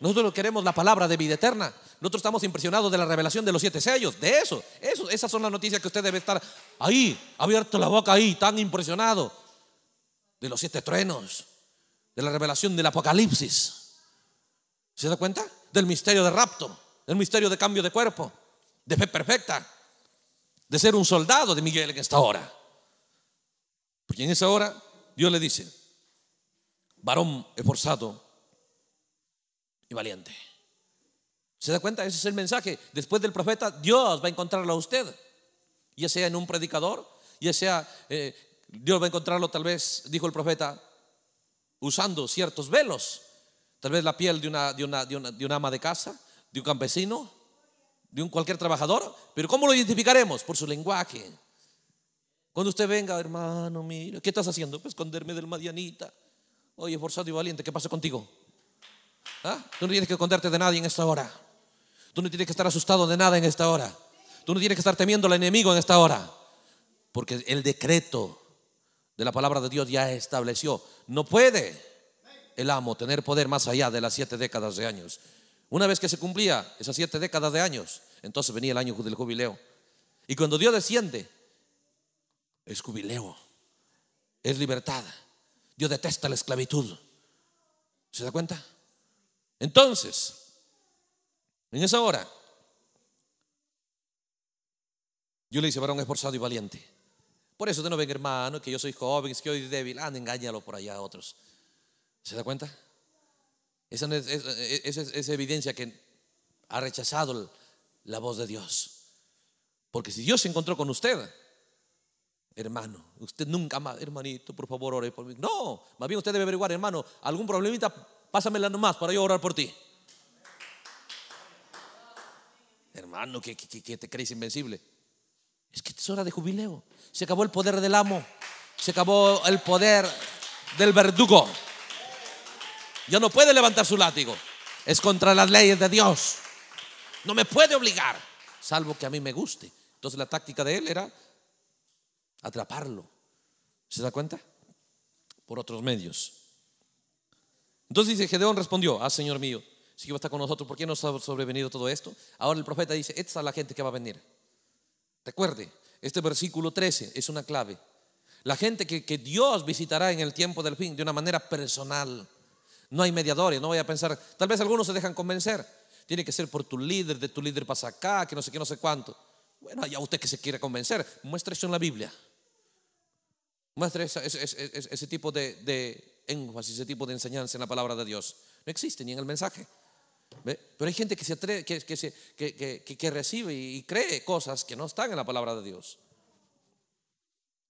Nosotros queremos la palabra de vida eterna. Nosotros estamos impresionados de la revelación de los siete sellos, de eso. eso esas son las noticias que usted debe estar ahí, abierto la boca ahí, tan impresionado. De los siete truenos, de la revelación del apocalipsis. ¿Se da cuenta? Del misterio de rapto, del misterio de cambio de cuerpo, de fe perfecta, de ser un soldado de Miguel en esta hora. Porque en esa hora Dios le dice, varón esforzado y valiente. ¿Se da cuenta? Ese es el mensaje. Después del profeta, Dios va a encontrarlo a usted. Ya sea en un predicador, ya sea eh, Dios va a encontrarlo tal vez, dijo el profeta, usando ciertos velos. Tal vez la piel de una, de una, de una ama de casa, de un campesino, de un cualquier trabajador, pero ¿cómo lo identificaremos? Por su lenguaje. Cuando usted venga, hermano, mira, ¿qué estás haciendo? Pues esconderme del Madianita. Oye, esforzado y valiente, ¿qué pasa contigo? ¿Ah? Tú no tienes que esconderte de nadie en esta hora. Tú no tienes que estar asustado de nada en esta hora. Tú no tienes que estar temiendo al enemigo en esta hora. Porque el decreto de la palabra de Dios ya estableció. No puede el amo tener poder más allá de las siete décadas de años. Una vez que se cumplía esas siete décadas de años, entonces venía el año del jubileo. Y cuando Dios desciende, es jubileo, es libertad. Dios detesta la esclavitud. ¿Se da cuenta? Entonces, en esa hora, yo le hice varón esforzado y valiente. Por eso usted no ven, hermano, que yo soy joven, que hoy débil. Ah, engáñalo por allá a otros. ¿Se da cuenta? E, esa es, es, evidencia que ha rechazado la voz de Dios. Porque si Dios se encontró con usted, hermano, usted nunca más, hermanito, por favor, ore por mí. No, más bien usted debe averiguar, hermano, algún problemita, pásamela nomás para yo orar por ti. Hermano, que te crees invencible. Es que es hora de jubileo. Se acabó el poder del amo. Se acabó el poder del verdugo. Ya no puede levantar su látigo. Es contra las leyes de Dios. No me puede obligar, salvo que a mí me guste. Entonces la táctica de él era atraparlo. ¿Se da cuenta? Por otros medios. Entonces dice, Gedeón respondió, ah, Señor mío, si a está con nosotros, ¿por qué nos ha sobrevenido todo esto? Ahora el profeta dice, esta es la gente que va a venir. Recuerde, este versículo 13 es una clave. La gente que, que Dios visitará en el tiempo del fin de una manera personal. No hay mediadores, no voy a pensar. Tal vez algunos se dejan convencer. Tiene que ser por tu líder, de tu líder pasa acá, que no sé qué, no sé cuánto. Bueno, ya usted que se quiera convencer, muestre eso en la Biblia. Muestre ese, tipo de, de énfasis, ese tipo de enseñanza en la palabra de Dios. No existe ni en el mensaje. Pero hay gente que, se que, que, recibe y cree cosas que no están en la palabra de Dios.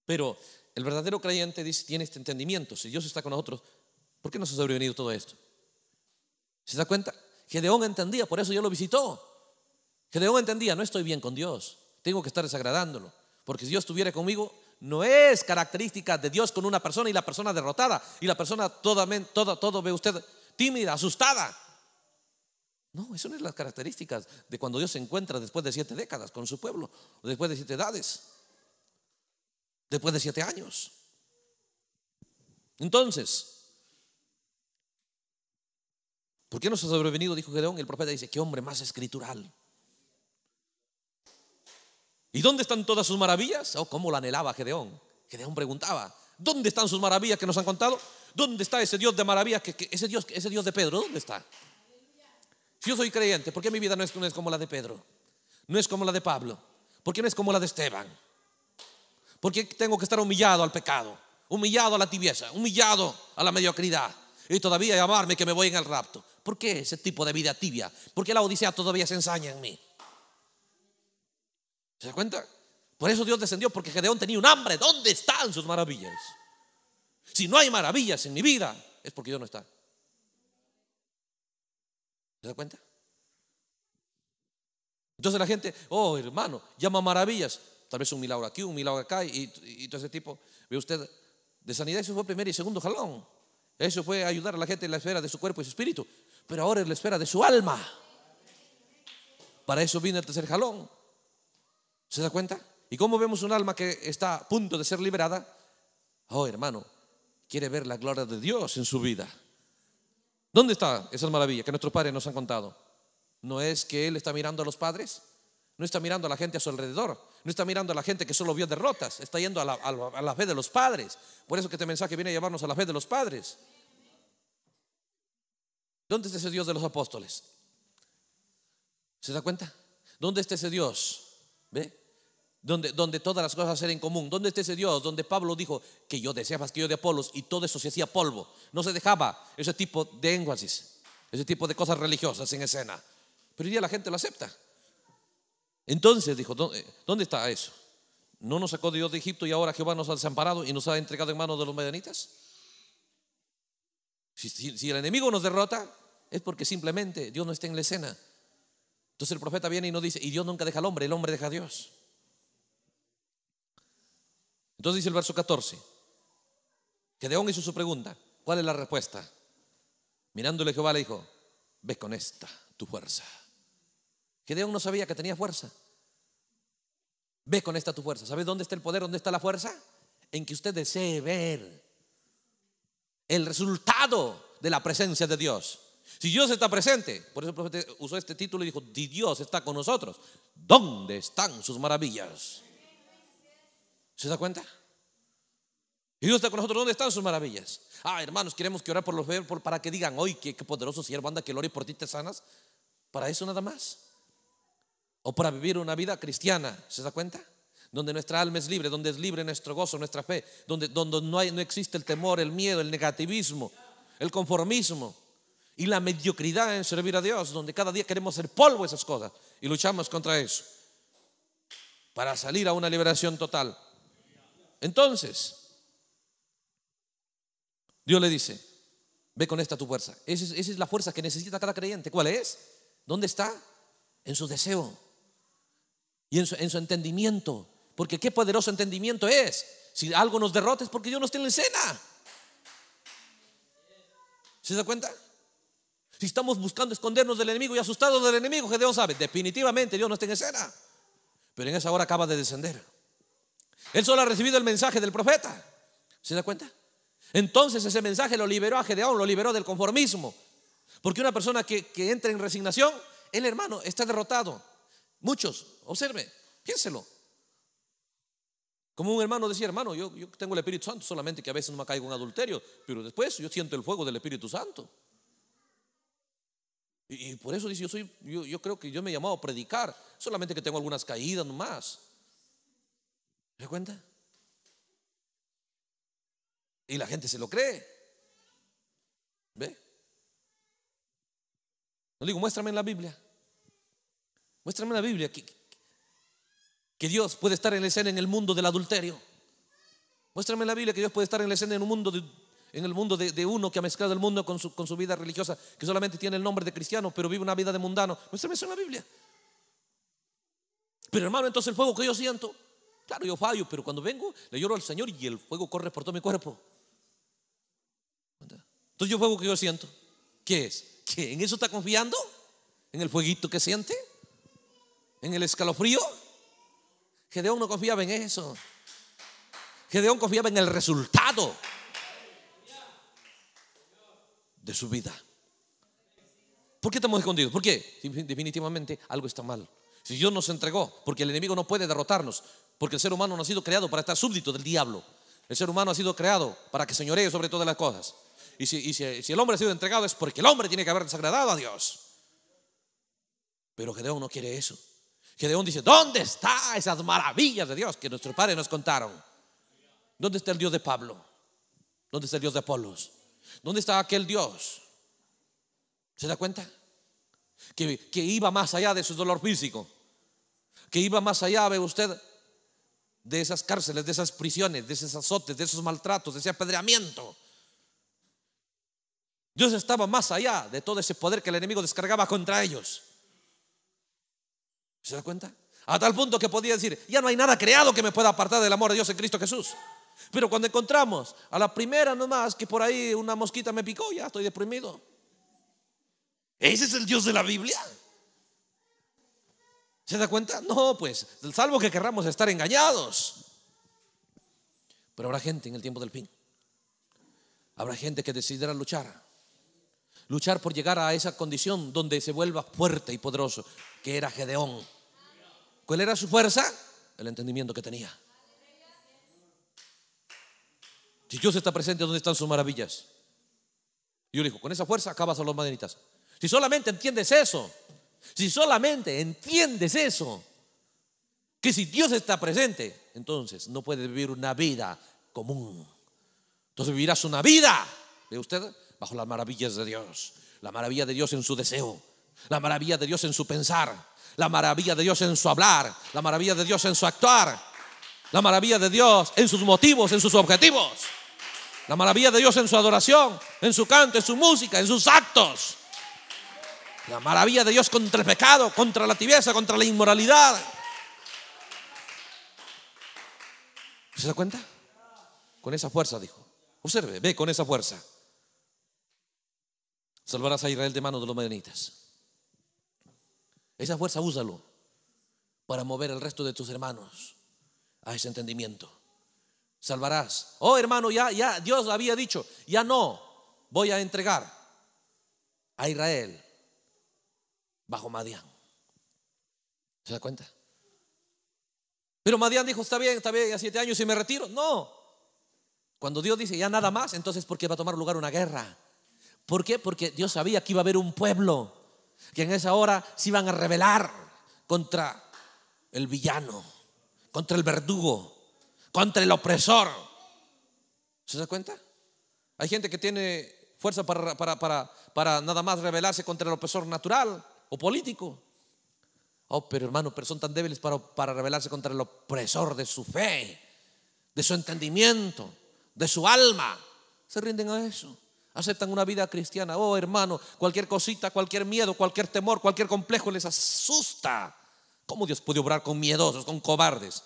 Pero el verdadero creyente dice, tiene este entendimiento. Si Dios está con nosotros, ¿Por qué se ha sobrevenido todo esto? ¿Se da cuenta? Gedeón entendía, por eso yo lo visitó. Gedeón entendía, no estoy bien con Dios, tengo que estar desagradándolo, porque si Dios estuviera conmigo, no es característica de Dios con una persona y la persona derrotada y la persona toda, todo, todo ve usted tímida, asustada. No, eso no es las características de cuando Dios se encuentra después de siete décadas con su pueblo, después de siete edades, después de siete años. Entonces, ¿Por qué nos ha sobrevenido? Dijo Gedeón. el profeta dice, qué hombre más escritural. ¿Y dónde están todas sus maravillas? Oh, cómo lo anhelaba Gedeón. Gedeón preguntaba, ¿dónde están sus maravillas que nos han contado? ¿Dónde está ese Dios de maravillas? Que, ese, Dios, ese Dios de Pedro, ¿dónde está? Si yo soy creyente, ¿por qué mi vida no es, no es como la de Pedro? No es como la de Pablo. ¿Por qué no es como la de Esteban? ¿Por qué tengo que estar humillado al pecado? Humillado a la tibieza, humillado a la mediocridad. Y todavía llamarme que me voy en el rapto. ¿Por qué ese tipo de vida tibia? ¿Por qué la Odisea todavía se ensaña en mí? ¿Se da cuenta? Por eso Dios descendió, porque Gedeón tenía un hambre. ¿Dónde están sus maravillas? Si no hay maravillas en mi vida, es porque Dios no está. ¿Se da cuenta? Entonces la gente, oh hermano, llama maravillas. Tal vez un milagro aquí, un milagro acá y, todo ese tipo. Ve usted, de sanidad, eso fue primer y segundo jalón. Eso fue ayudar a la gente en la esfera de su cuerpo y su espíritu pero ahora es la espera de su alma. Para eso viene el tercer jalón. ¿Se da cuenta? ¿Y cómo vemos un alma que está a punto de ser liberada? Oh, hermano, quiere ver la gloria de Dios en su vida. ¿Dónde está esa maravilla que nuestros padres nos han contado? ¿No es que Él está mirando a los padres? ¿No está mirando a la gente a su alrededor? ¿No está mirando a la gente que solo vio derrotas? Está yendo a la, a a la fe de los padres. Por eso que este mensaje viene a llevarnos a la fe de los padres. ¿Dónde está ese Dios de los apóstoles? ¿Se da cuenta? ¿Dónde está ese Dios? ¿Ve? Donde, todas las cosas eran en común. ¿Dónde está ese Dios? Donde Pablo dijo que yo deseaba que yo de Apolos y todo eso se hacía polvo. No se dejaba ese tipo de énfasis, ese tipo de cosas religiosas en escena. Pero hoy día la gente lo acepta. Entonces dijo, eh, ¿dónde, está eso? ¿No nos sacó Dios de Egipto y ahora Jehová nos ha desamparado y nos ha entregado en manos de los medianitas? si el enemigo nos derrota, es porque simplemente Dios no está en la escena. Entonces el profeta viene y no dice, y Dios nunca deja al hombre, el hombre deja a Dios. Entonces dice el verso 14, Gedeón hizo su pregunta, ¿cuál es la respuesta? Mirándole Jehová le dijo, ves con esta tu fuerza. Gedeón no sabía que tenía fuerza. ve con esta tu fuerza. ¿Sabes dónde está el poder? ¿Dónde está la fuerza? En que usted desee ver el resultado de la presencia de Dios. Si Dios está presente, por eso el profeta usó este título y dijo, Dios está con nosotros, ¿dónde están sus maravillas? ¿Se da cuenta? Y Dios está con nosotros, ¿dónde están sus maravillas? Ah, hermanos, queremos que orar por los bebés para que digan, hoy qué, qué poderoso siervo anda que y por ti te sanas. Para eso nada más. O para vivir una vida cristiana, ¿se da cuenta? donde nuestra alma es libre, donde es libre nuestro gozo, nuestra fe, donde, donde no, hay, no existe el temor, el miedo, el negativismo, el conformismo y la mediocridad en servir a Dios, donde cada día queremos ser polvo esas cosas y luchamos contra eso para salir a una liberación total. Entonces, Dios le dice, ve con esta tu fuerza. Esa es, la fuerza que necesita cada creyente. ¿Cuál es? ¿Dónde está? En su deseo y en su, entendimiento. Porque qué poderoso entendimiento es. Si algo nos derrota es porque Dios no tiene en escena. ¿Se da cuenta? Si estamos buscando escondernos del enemigo y asustados del enemigo, Gedeón sabe, definitivamente Dios no está en escena. Pero en esa hora acaba de descender. Él solo ha recibido el mensaje del profeta. ¿Se da cuenta? Entonces ese mensaje lo liberó a Gedeón, lo liberó del conformismo. Porque una persona que, entra en resignación, el hermano está derrotado. Muchos, observe, piénselo. Como un hermano decía, hermano, yo, yo tengo el Espíritu Santo, solamente que a veces no me caigo en adulterio, pero después yo siento el fuego del Espíritu Santo. Y, por eso dice, yo, soy, yo, creo que yo me he llamado a predicar, solamente que tengo algunas caídas nomás. ¿Se cuenta? Y la gente se lo cree. ¿Ve? No digo, muéstrame en la Biblia. Muéstrame en la Biblia que, que Dios puede estar en la escena en el mundo del adulterio. Muéstrame en la Biblia que Dios puede estar en la escena en un mundo de en el mundo de, uno que ha mezclado el mundo con su, vida religiosa, que solamente tiene el nombre de cristiano, pero vive una vida de mundano. no se la Biblia. Pero hermano, entonces el fuego que yo siento, claro, yo fallo, pero cuando vengo le lloro al Señor y el fuego corre por todo mi cuerpo. Entonces yo fuego que yo siento, ¿qué es? en eso está confiando? ¿En el fueguito que siente? ¿En el escalofrío? Gedeón no confiaba en eso. Gedeón confiaba en el resultado de su vida. ¿Por qué estamos escondidos? ¿Por qué? Definitivamente algo está mal. Si Dios nos entregó, porque el enemigo no puede derrotarnos, porque el ser humano no ha sido creado para estar súbdito del diablo. El ser humano ha sido creado para que señoree sobre todas las cosas. Y, si, el hombre ha sido entregado es porque el hombre tiene que haber desagradado a Dios. Pero Gedeón no quiere eso. Gedeón dice, ¿dónde está esas maravillas de Dios que nuestros padres nos contaron? ¿Dónde está el Dios de Pablo? ¿Dónde está el Dios de Apolos? ¿Dónde estaba aquel Dios? ¿Se da cuenta? Que, que iba más allá de su dolor físico, que iba más allá, ve usted, de esas cárceles, de esas prisiones, de esos azotes, de esos maltratos, de ese apedreamiento. Dios estaba más allá de todo ese poder que el enemigo descargaba contra ellos. ¿Se da cuenta? A tal punto que podía decir, ya no hay nada creado que me pueda apartar del amor de Dios en Cristo Jesús. Pero cuando encontramos a la primera nomás que por ahí una mosquita me picó, ya estoy deprimido. Ese es el Dios de la Biblia. ¿Se da cuenta? No, pues, salvo que querramos estar engañados. Pero habrá gente en el tiempo del fin. Habrá gente que decidirá luchar. Luchar por llegar a esa condición donde se vuelva fuerte y poderoso, que era Gedeón. ¿Cuál era su fuerza? El entendimiento que tenía. Si Dios está presente, ¿dónde están sus maravillas? Y yo le digo, con esa fuerza acabas a los maderitas. Si solamente entiendes eso, si solamente entiendes eso, que si Dios está presente, entonces no puedes vivir una vida común. Entonces vivirás una vida, ve usted, bajo las maravillas de Dios. La maravilla de Dios en su deseo, la maravilla de Dios en su pensar, la maravilla de Dios en su hablar, la maravilla de Dios en su actuar, la maravilla de Dios en sus motivos, en sus objetivos. La maravilla de Dios en su adoración, en su canto, en su música, en sus actos. La maravilla de Dios contra el pecado, contra la tibieza, contra la inmoralidad. ¿Se da cuenta? Con esa fuerza, dijo. Observe, ve con esa fuerza. Salvarás a Israel de manos de los medianitas. Esa fuerza úsalo para mover al resto de tus hermanos a ese entendimiento salvarás. Oh, hermano, ya, ya, Dios había dicho, ya no, voy a entregar a Israel bajo Madián. ¿Se da cuenta? Pero Madián dijo, está bien, está bien, ya siete años y me retiro. No. Cuando Dios dice, ya nada más, entonces ¿por qué va a tomar lugar una guerra? ¿Por qué? Porque Dios sabía que iba a haber un pueblo que en esa hora se iban a rebelar contra el villano, contra el verdugo, contra el opresor. ¿Se da cuenta? Hay gente que tiene fuerza para, nada más rebelarse contra el opresor natural o político. Oh, pero hermano, pero son tan débiles para, para rebelarse contra el opresor de su fe, de su entendimiento, de su alma. Se rinden a eso. Aceptan una vida cristiana. Oh, hermano, cualquier cosita, cualquier miedo, cualquier temor, cualquier complejo les asusta. ¿Cómo Dios puede obrar con miedosos, con cobardes?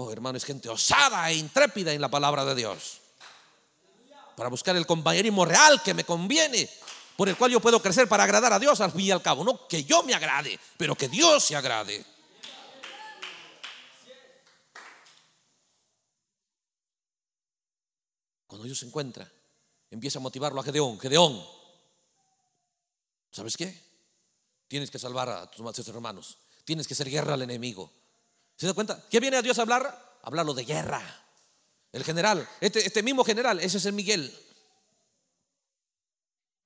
Oh, hermano, es gente osada e intrépida en la palabra de Dios. Para buscar el compañerismo real que me conviene, por el cual yo puedo crecer para agradar a Dios al fin y al cabo. No que yo me agrade, pero que Dios se agrade. Cuando Dios se encuentra, empieza a motivarlo a Gedeón. Gedeón, ¿sabes qué? Tienes que salvar a tus hermanos. Tienes que hacer guerra al enemigo. ¿Se da cuenta? ¿Qué viene a Dios a hablar? Hablarlo de guerra. El general, este, este mismo general, ese es el Miguel.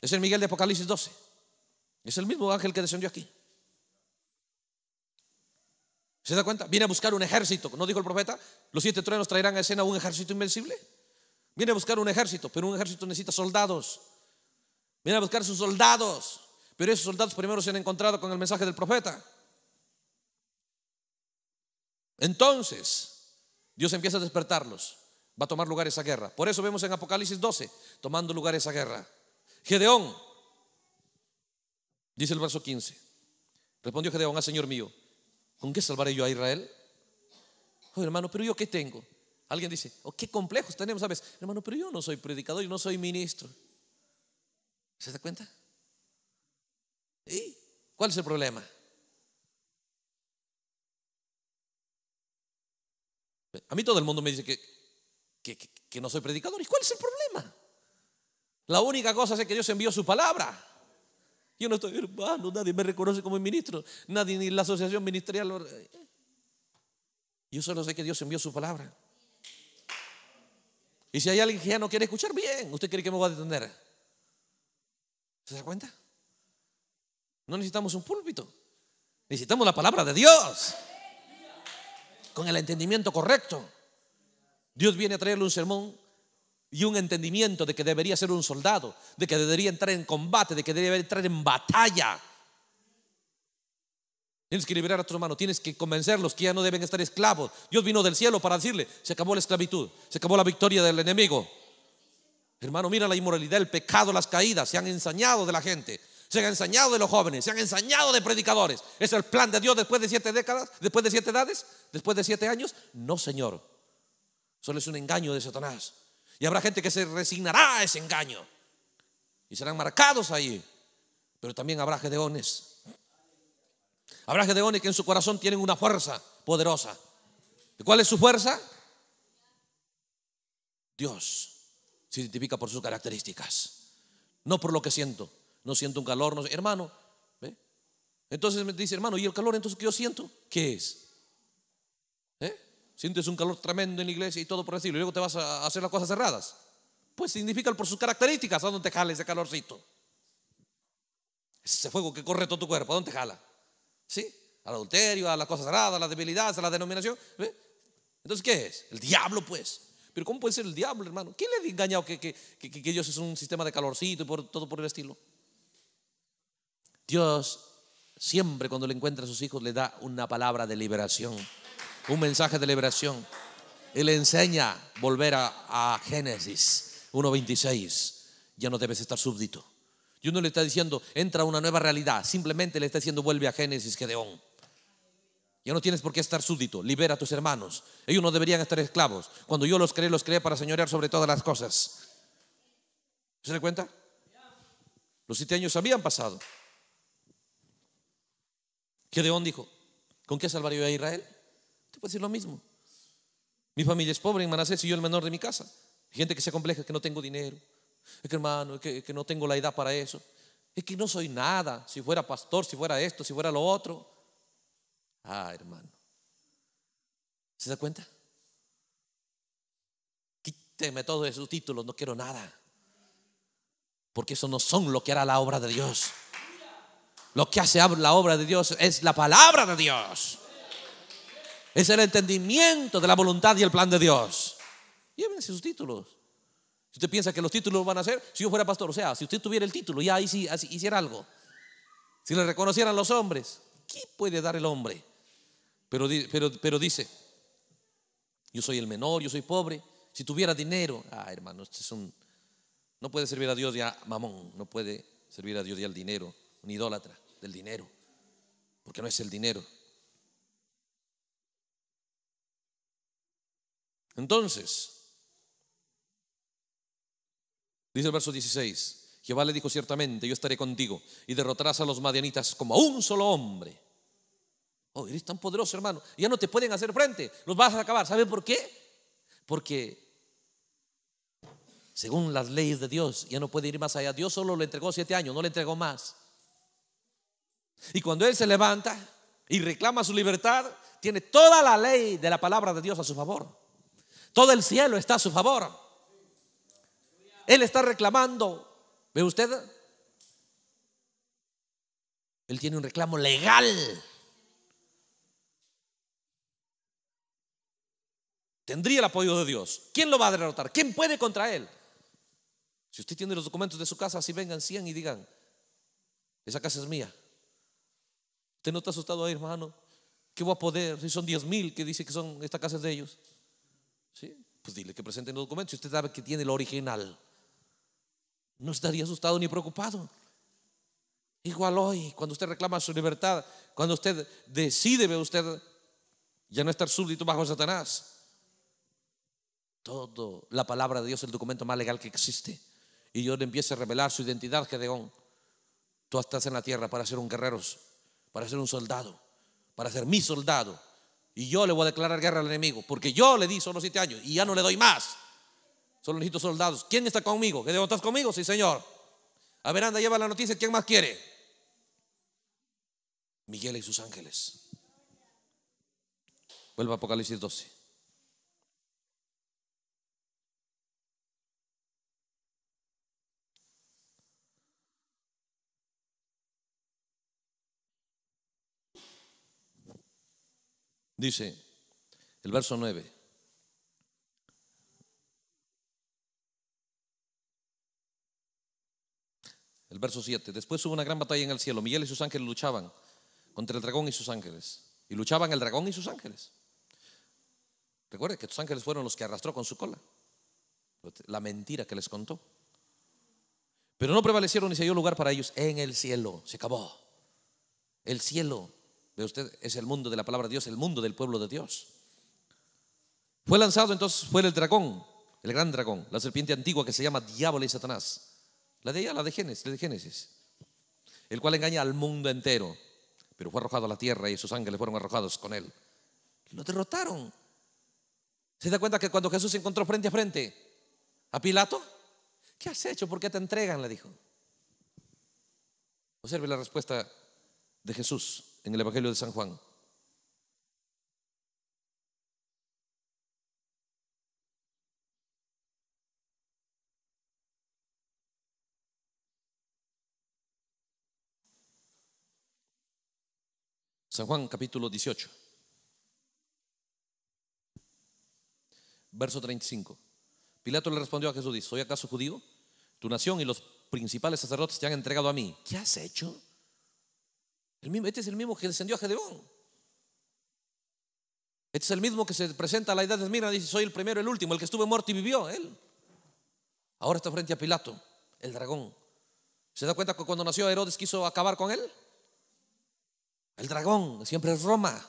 Es el Miguel de Apocalipsis 12. Es el mismo ángel que descendió aquí. ¿Se da cuenta? Viene a buscar un ejército. ¿No dijo el profeta? Los siete truenos traerán a escena un ejército invencible. Viene a buscar un ejército, pero un ejército necesita soldados. Viene a buscar sus soldados. Pero esos soldados primero se han encontrado con el mensaje del profeta. Entonces, Dios empieza a despertarlos. Va a tomar lugar esa guerra. Por eso vemos en Apocalipsis 12 tomando lugar esa guerra. Gedeón, dice el verso 15. Respondió Gedeón al Señor mío: ¿Con qué salvaré yo a Israel? hermano, pero yo qué tengo. Alguien dice, oh, qué complejos tenemos, ¿sabes? Hermano, pero yo no soy predicador, yo no soy ministro. ¿Se da cuenta? ¿Y cuál es el problema? A mí todo el mundo me dice que, que, no soy predicador. ¿Y cuál es el problema? La única cosa es que Dios envió su palabra. Yo no estoy hermano, nadie me reconoce como ministro, nadie ni la asociación ministerial. Yo solo sé que Dios envió su palabra. Y si hay alguien que ya no quiere escuchar, bien, usted cree que me voy a detener. ¿Se da cuenta? No necesitamos un púlpito, necesitamos la palabra de Dios con el entendimiento correcto. Dios viene a traerle un sermón y un entendimiento de que debería ser un soldado, de que debería entrar en combate, de que debería entrar en batalla. Tienes que liberar a tu hermano tienes que convencerlos que ya no deben estar esclavos. Dios vino del cielo para decirle, se acabó la esclavitud, se acabó la victoria del enemigo. Hermano, mira la inmoralidad, el pecado, las caídas, se han ensañado de la gente se han ensañado de los jóvenes, se han ensañado de predicadores. ¿Es el plan de Dios después de siete décadas? ¿Después de siete edades? ¿Después de siete años? No, Señor. Solo es un engaño de Satanás. Y habrá gente que se resignará a ese engaño. Y serán marcados ahí. Pero también habrá gedeones. Habrá gedeones que en su corazón tienen una fuerza poderosa. cuál es su fuerza? Dios se identifica por sus características, no por lo que siento no siento un calor, no, hermano. Entonces me dice, hermano, ¿y el calor entonces que yo siento? ¿Qué es? ¿Eh? Sientes un calor tremendo en la iglesia y todo por decirlo, y luego te vas a hacer las cosas cerradas. Pues significa por sus características, ¿a dónde te jala ese calorcito? Ese fuego que corre todo tu cuerpo, ¿a dónde te jala? ¿Sí? Al adulterio, a las cosas cerradas, a las debilidades, a la denominación. Entonces, ¿qué es? El diablo, pues. Pero ¿cómo puede ser el diablo, hermano? ¿Quién le ha engañado que, Dios es un sistema de calorcito y por, todo por el estilo? Dios siempre cuando le encuentra a sus hijos le da una palabra de liberación, un mensaje de liberación. Él le enseña volver a, Génesis 1.26. Ya no debes estar súbdito. Y uno le está diciendo, entra a una nueva realidad. Simplemente le está diciendo, vuelve a Génesis Gedeón. Ya no tienes por qué estar súbdito. Libera a tus hermanos. Ellos no deberían estar esclavos. Cuando yo los creé, los creé para señorear sobre todas las cosas. ¿Se da cuenta? Los siete años habían pasado deón dijo, ¿con qué salvaría yo a Israel? Te puedo decir lo mismo. Mi familia es pobre en Manasés y yo el menor de mi casa. gente que se compleja, que no tengo dinero, es que hermano, es que, no tengo la edad para eso, es que no soy nada, si fuera pastor, si fuera esto, si fuera lo otro. Ah, hermano. ¿Se da cuenta? Quíteme todos esos títulos, no quiero nada. Porque eso no son lo que hará la obra de Dios. Lo que hace la obra de Dios es la palabra de Dios. Es el entendimiento de la voluntad y el plan de Dios. Llévense sus títulos. Si usted piensa que los títulos van a ser, si yo fuera pastor, o sea, si usted tuviera el título, ya ahí sí así, hiciera algo. Si le reconocieran los hombres, ¿qué puede dar el hombre? Pero, pero dice, yo soy el menor, yo soy pobre. Si tuviera dinero, ah, hermano, este es un, no puede servir a Dios ya mamón, no puede servir a Dios ya el dinero, un idólatra del dinero, porque no es el dinero. Entonces, dice el verso 16, Jehová le dijo ciertamente, yo estaré contigo y derrotarás a los madianitas como a un solo hombre. Oh, eres tan poderoso, hermano. Ya no te pueden hacer frente, los vas a acabar. ¿Sabe por qué? Porque según las leyes de Dios, ya no puede ir más allá. Dios solo le entregó siete años, no le entregó más. Y cuando él se levanta y reclama su libertad, tiene toda la ley de la palabra de Dios a su favor. Todo el cielo está a su favor. Él está reclamando. ¿Ve usted? Él tiene un reclamo legal. Tendría el apoyo de Dios. ¿Quién lo va a derrotar? ¿Quién puede contra él? Si usted tiene los documentos de su casa, Si vengan, 100 y digan, esa casa es mía. Usted no está asustado ahí, hermano. ¿Qué voy a poder? Si son 10 mil que dice que son Estas casas de ellos. ¿Sí? Pues dile que presenten los documentos. Si usted sabe que tiene el original, no estaría asustado ni preocupado. Igual hoy, cuando usted reclama su libertad, cuando usted decide, ve usted, ya no estar súbdito bajo Satanás. Todo, la palabra de Dios es el documento más legal que existe. Y Dios le empieza a revelar su identidad, Gedeón. Tú estás en la tierra para ser un guerrero para ser un soldado, para ser mi soldado. Y yo le voy a declarar guerra al enemigo, porque yo le di solo siete años y ya no le doy más. Solo necesito soldados. ¿Quién está conmigo? ¿Que estar conmigo? Sí, señor. A ver, anda, lleva la noticia. ¿Quién más quiere? Miguel y sus ángeles. Vuelva a Apocalipsis 12. Dice el verso 9. El verso 7. Después hubo una gran batalla en el cielo. Miguel y sus ángeles luchaban contra el dragón y sus ángeles. Y luchaban el dragón y sus ángeles. Recuerde que tus ángeles fueron los que arrastró con su cola. La mentira que les contó. Pero no prevalecieron ni se dio lugar para ellos en el cielo. Se acabó. El cielo usted es el mundo de la palabra de Dios, el mundo del pueblo de Dios. Fue lanzado entonces, fue el dragón, el gran dragón, la serpiente antigua que se llama Diablo y Satanás. La de ella, la de Génesis, la de Génesis. El cual engaña al mundo entero. Pero fue arrojado a la tierra y sus ángeles fueron arrojados con él. Lo derrotaron. ¿Se da cuenta que cuando Jesús se encontró frente a frente a Pilato? ¿Qué has hecho? ¿Por qué te entregan? Le dijo. Observe la respuesta de Jesús en el Evangelio de San Juan. San Juan capítulo 18, verso 35. Pilato le respondió a Jesús, ¿soy acaso judío? Tu nación y los principales sacerdotes te han entregado a mí. ¿Qué has hecho? este es el mismo que descendió a Gedeón. Este es el mismo que se presenta a la edad de Mira, dice, soy el primero, el último, el que estuve muerto y vivió, él. Ahora está frente a Pilato, el dragón. ¿Se da cuenta que cuando nació Herodes quiso acabar con él? El dragón, siempre es Roma.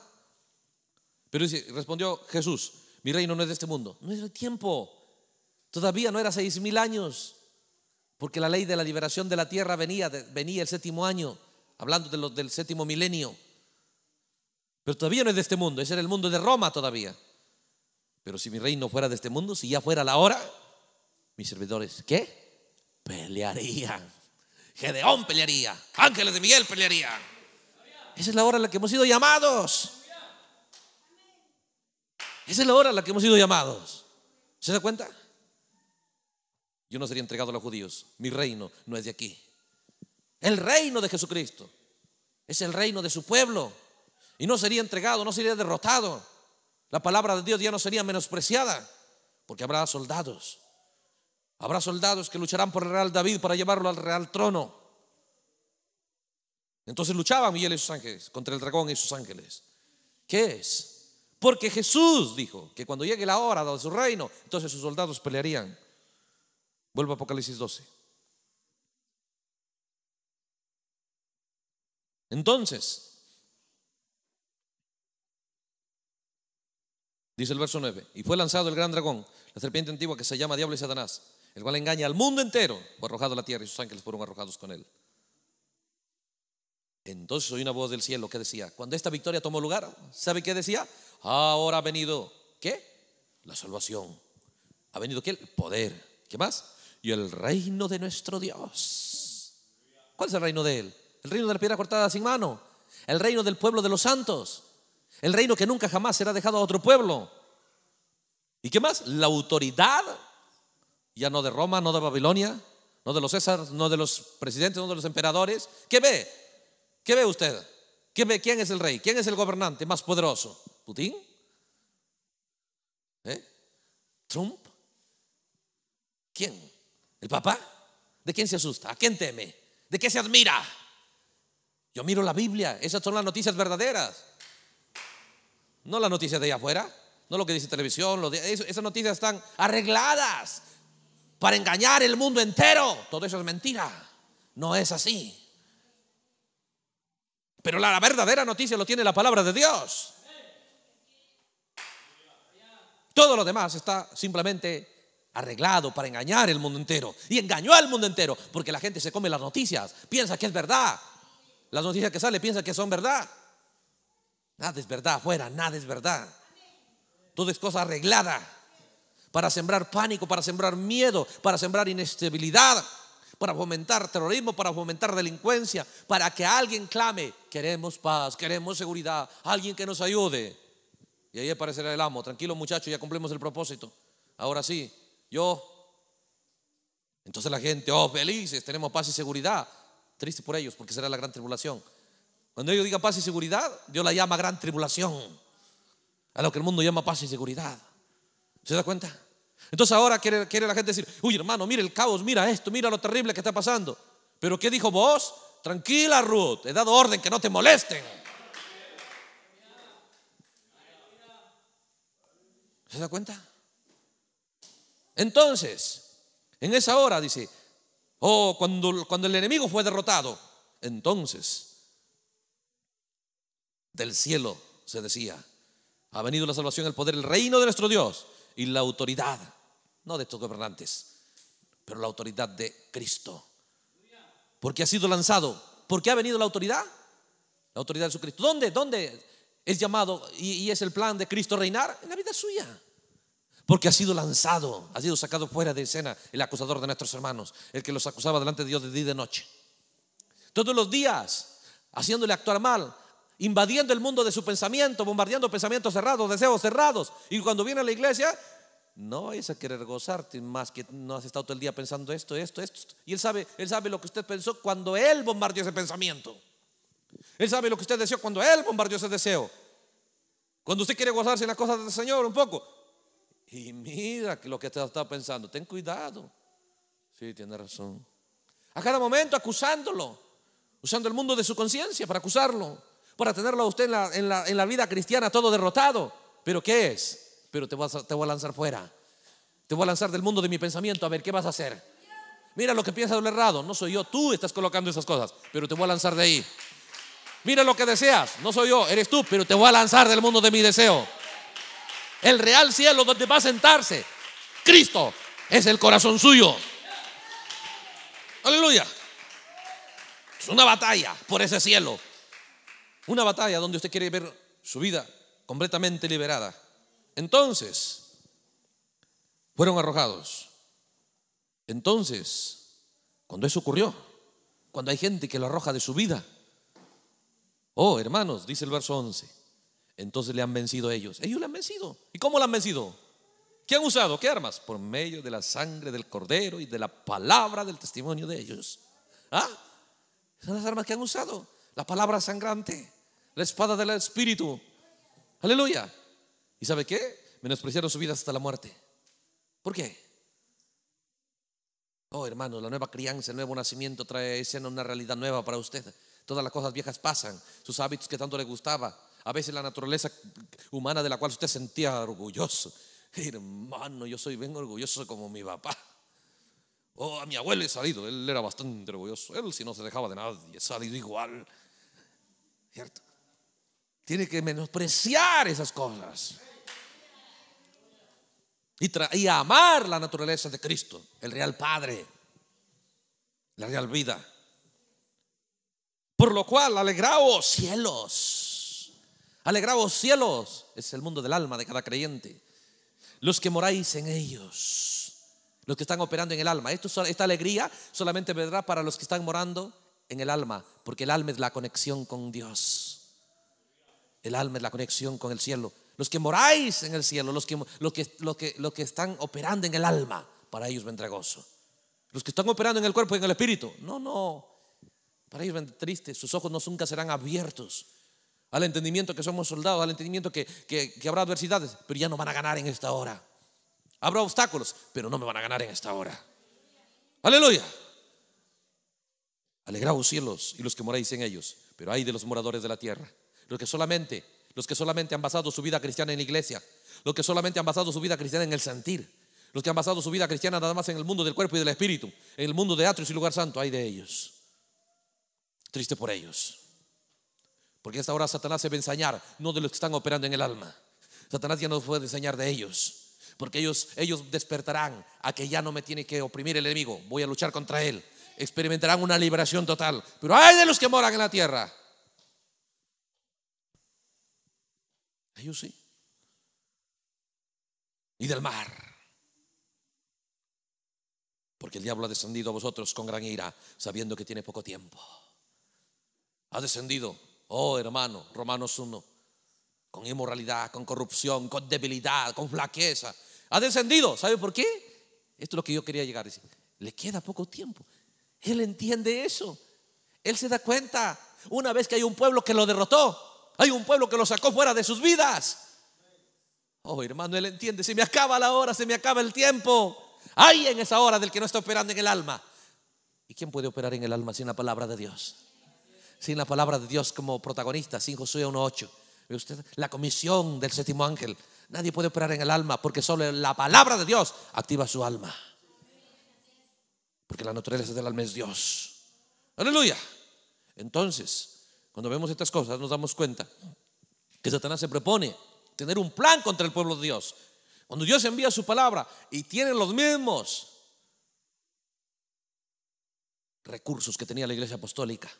Pero respondió Jesús, mi reino no es de este mundo. No es de tiempo. Todavía no era seis mil años, porque la ley de la liberación de la tierra venía, venía el séptimo año hablando de los del séptimo milenio. Pero todavía no es de este mundo, ese era el mundo de Roma todavía. Pero si mi reino fuera de este mundo, si ya fuera la hora, mis servidores, ¿qué? Pelearían. Gedeón pelearía, ángeles de Miguel pelearían. Esa es la hora a la que hemos sido llamados. Esa es la hora a la que hemos sido llamados. ¿Se da cuenta? Yo no sería entregado a los judíos. Mi reino no es de aquí. El reino de Jesucristo es el reino de su pueblo. Y no sería entregado, no sería derrotado. La palabra de Dios ya no sería menospreciada, porque habrá soldados. Habrá soldados que lucharán por el real David para llevarlo al real trono. Entonces luchaban Miguel y sus ángeles contra el dragón y sus ángeles. ¿Qué es? Porque Jesús dijo que cuando llegue la hora de su reino, entonces sus soldados pelearían. Vuelvo a Apocalipsis 12. Entonces, dice el verso 9, y fue lanzado el gran dragón, la serpiente antigua que se llama Diablo y Satanás, el cual engaña al mundo entero, fue arrojado a la tierra y sus ángeles fueron arrojados con él. Entonces oí una voz del cielo que decía, cuando esta victoria tomó lugar, ¿sabe qué decía? Ahora ha venido, ¿qué? La salvación. Ha venido, ¿qué? El poder. ¿Qué más? Y el reino de nuestro Dios. ¿Cuál es el reino de Él? el reino de la piedra cortada sin mano, el reino del pueblo de los santos, el reino que nunca jamás será dejado a otro pueblo. ¿Y qué más? La autoridad, ya no de Roma, no de Babilonia, no de los César, no de los presidentes, no de los emperadores. ¿Qué ve? ¿Qué ve usted? ¿Qué ve? ¿Quién es el rey? ¿Quién es el gobernante más poderoso? ¿Putin? ¿Eh? ¿Trump? ¿Quién? ¿El papá? ¿De quién se asusta? ¿A quién teme? ¿De qué se admira? Yo miro la Biblia, esas son las noticias verdaderas. No las noticias de allá afuera, no lo que dice televisión, esas noticias están arregladas para engañar el mundo entero. Todo eso es mentira, no es así. Pero la verdadera noticia lo tiene la palabra de Dios. Todo lo demás está simplemente arreglado para engañar el mundo entero. Y engañó al mundo entero porque la gente se come las noticias, piensa que es verdad, las noticias que sale piensa que son verdad. Nada es verdad afuera, nada es verdad. Todo es cosa arreglada para sembrar pánico, para sembrar miedo, para sembrar inestabilidad, para fomentar terrorismo, para fomentar delincuencia, para que alguien clame, queremos paz, queremos seguridad, alguien que nos ayude. Y ahí aparecerá el amo, tranquilo muchachos ya cumplimos el propósito. Ahora sí, yo. Entonces la gente, oh, felices, tenemos paz y seguridad. Triste por ellos, porque será la gran tribulación. Cuando ellos digan paz y seguridad, Dios la llama gran tribulación. A lo que el mundo llama paz y seguridad. ¿Se da cuenta? Entonces ahora quiere, quiere la gente decir, uy hermano, mire el caos, mira esto, mira lo terrible que está pasando. Pero ¿qué dijo vos? Tranquila Ruth, he dado orden que no te molesten. ¿Se da cuenta? Entonces, en esa hora dice, o oh, cuando, cuando el enemigo fue derrotado, entonces del cielo se decía, ha venido la salvación, el poder, el reino de nuestro Dios y la autoridad, no de estos gobernantes, pero la autoridad de Cristo. Porque ha sido lanzado, porque ha venido la autoridad, la autoridad de Jesucristo. ¿Dónde? ¿Dónde es llamado y es el plan de Cristo reinar? En la vida suya porque ha sido lanzado, ha sido sacado fuera de escena el acusador de nuestros hermanos, el que los acusaba delante de Dios de día y de noche. Todos los días, haciéndole actuar mal, invadiendo el mundo de su pensamiento, bombardeando pensamientos cerrados, deseos cerrados. Y cuando viene a la iglesia, no vayas a querer gozarte más que no has estado todo el día pensando esto, esto, esto. Y él sabe, él sabe lo que usted pensó cuando él bombardeó ese pensamiento. Él sabe lo que usted deseó cuando él bombardeó ese deseo. Cuando usted quiere gozarse en las cosas del Señor un poco, y mira lo que te está pensando. Ten cuidado. Sí, tiene razón. A cada momento acusándolo, usando el mundo de su conciencia para acusarlo, para tenerlo a usted en la, vida cristiana todo derrotado. ¿Pero qué es? Pero te, a, te voy a lanzar fuera. Te voy a lanzar del mundo de mi pensamiento a ver qué vas a hacer. Mira lo que piensas lo errado. No soy yo, tú estás colocando esas cosas, pero te voy a lanzar de ahí. Mira lo que deseas. No soy yo, eres tú, pero te voy a lanzar del mundo de mi deseo. El real cielo donde va a sentarse Cristo es el corazón suyo. Aleluya. Es una batalla por ese cielo. Una batalla donde usted quiere ver su vida completamente liberada. Entonces, fueron arrojados. Entonces, cuando eso ocurrió, cuando hay gente que lo arroja de su vida, oh hermanos, dice el verso 11, entonces le han vencido a ellos. Ellos le han vencido. ¿Y cómo le han vencido? ¿Qué han usado? ¿Qué armas? Por medio de la sangre del cordero y de la palabra del testimonio de ellos. ¿Ah? Son las armas que han usado. La palabra sangrante, la espada del espíritu. Aleluya. ¿Y sabe qué? Menospreciaron su vida hasta la muerte. ¿Por qué? Oh, hermano, la nueva crianza, el nuevo nacimiento trae escena una realidad nueva para usted. Todas las cosas viejas pasan, sus hábitos que tanto le gustaba, a veces la naturaleza humana de la cual usted sentía orgulloso. Hermano, yo soy bien orgulloso como mi papá. O oh, a mi abuelo he salido, él era bastante orgulloso. Él si no se dejaba de nadie, salido igual. ¿Cierto? Tiene que menospreciar esas cosas. Y, y amar la naturaleza de Cristo, el real Padre, la real vida. Por lo cual, alegraos, cielos Alegraos cielos, es el mundo del alma de cada creyente. Los que moráis en ellos, los que están operando en el alma. esta alegría solamente vendrá para los que están morando en el alma, porque el alma es la conexión con Dios. El alma es la conexión con el cielo. Los que moráis en el cielo, los que, que, que, que están operando en el alma, para ellos vendrá gozo. Los que están operando en el cuerpo y en el espíritu, no, no, para ellos vendrá triste, sus ojos no nunca serán abiertos al entendimiento que somos soldados, al entendimiento que, que, habrá adversidades, pero ya no van a ganar en esta hora. Habrá obstáculos, pero no me van a ganar en esta hora. Aleluya. Alegraos cielos y los que moráis en ellos, pero hay de los moradores de la tierra, los que solamente, los que solamente han basado su vida cristiana en la iglesia, los que solamente han basado su vida cristiana en el sentir, los que han basado su vida cristiana nada más en el mundo del cuerpo y del espíritu, en el mundo de atrios y lugar santo, hay de ellos. Triste por ellos. Porque hasta ahora Satanás se va a ensañar, no de los que están operando en el alma. Satanás ya no puede enseñar de ellos. Porque ellos, ellos despertarán a que ya no me tiene que oprimir el enemigo. Voy a luchar contra él. Experimentarán una liberación total. Pero hay de los que moran en la tierra. Ellos sí. Y del mar. Porque el diablo ha descendido a vosotros con gran ira, sabiendo que tiene poco tiempo. Ha descendido Oh, hermano, Romanos 1, con inmoralidad, con corrupción, con debilidad, con flaqueza. Ha descendido. ¿Sabe por qué? Esto es lo que yo quería llegar. a decir. le queda poco tiempo. Él entiende eso. Él se da cuenta. Una vez que hay un pueblo que lo derrotó, hay un pueblo que lo sacó fuera de sus vidas. Oh, hermano, él entiende. Se me acaba la hora, se me acaba el tiempo. Hay en esa hora del que no está operando en el alma. ¿Y quién puede operar en el alma sin la palabra de Dios? sin la palabra de Dios como protagonista, sin Josué 1.8. ¿Ve usted? La comisión del séptimo ángel. Nadie puede operar en el alma porque solo la palabra de Dios activa su alma. Porque la naturaleza del alma es Dios. Aleluya. Entonces, cuando vemos estas cosas, nos damos cuenta que Satanás se propone tener un plan contra el pueblo de Dios. Cuando Dios envía su palabra y tiene los mismos recursos que tenía la iglesia apostólica,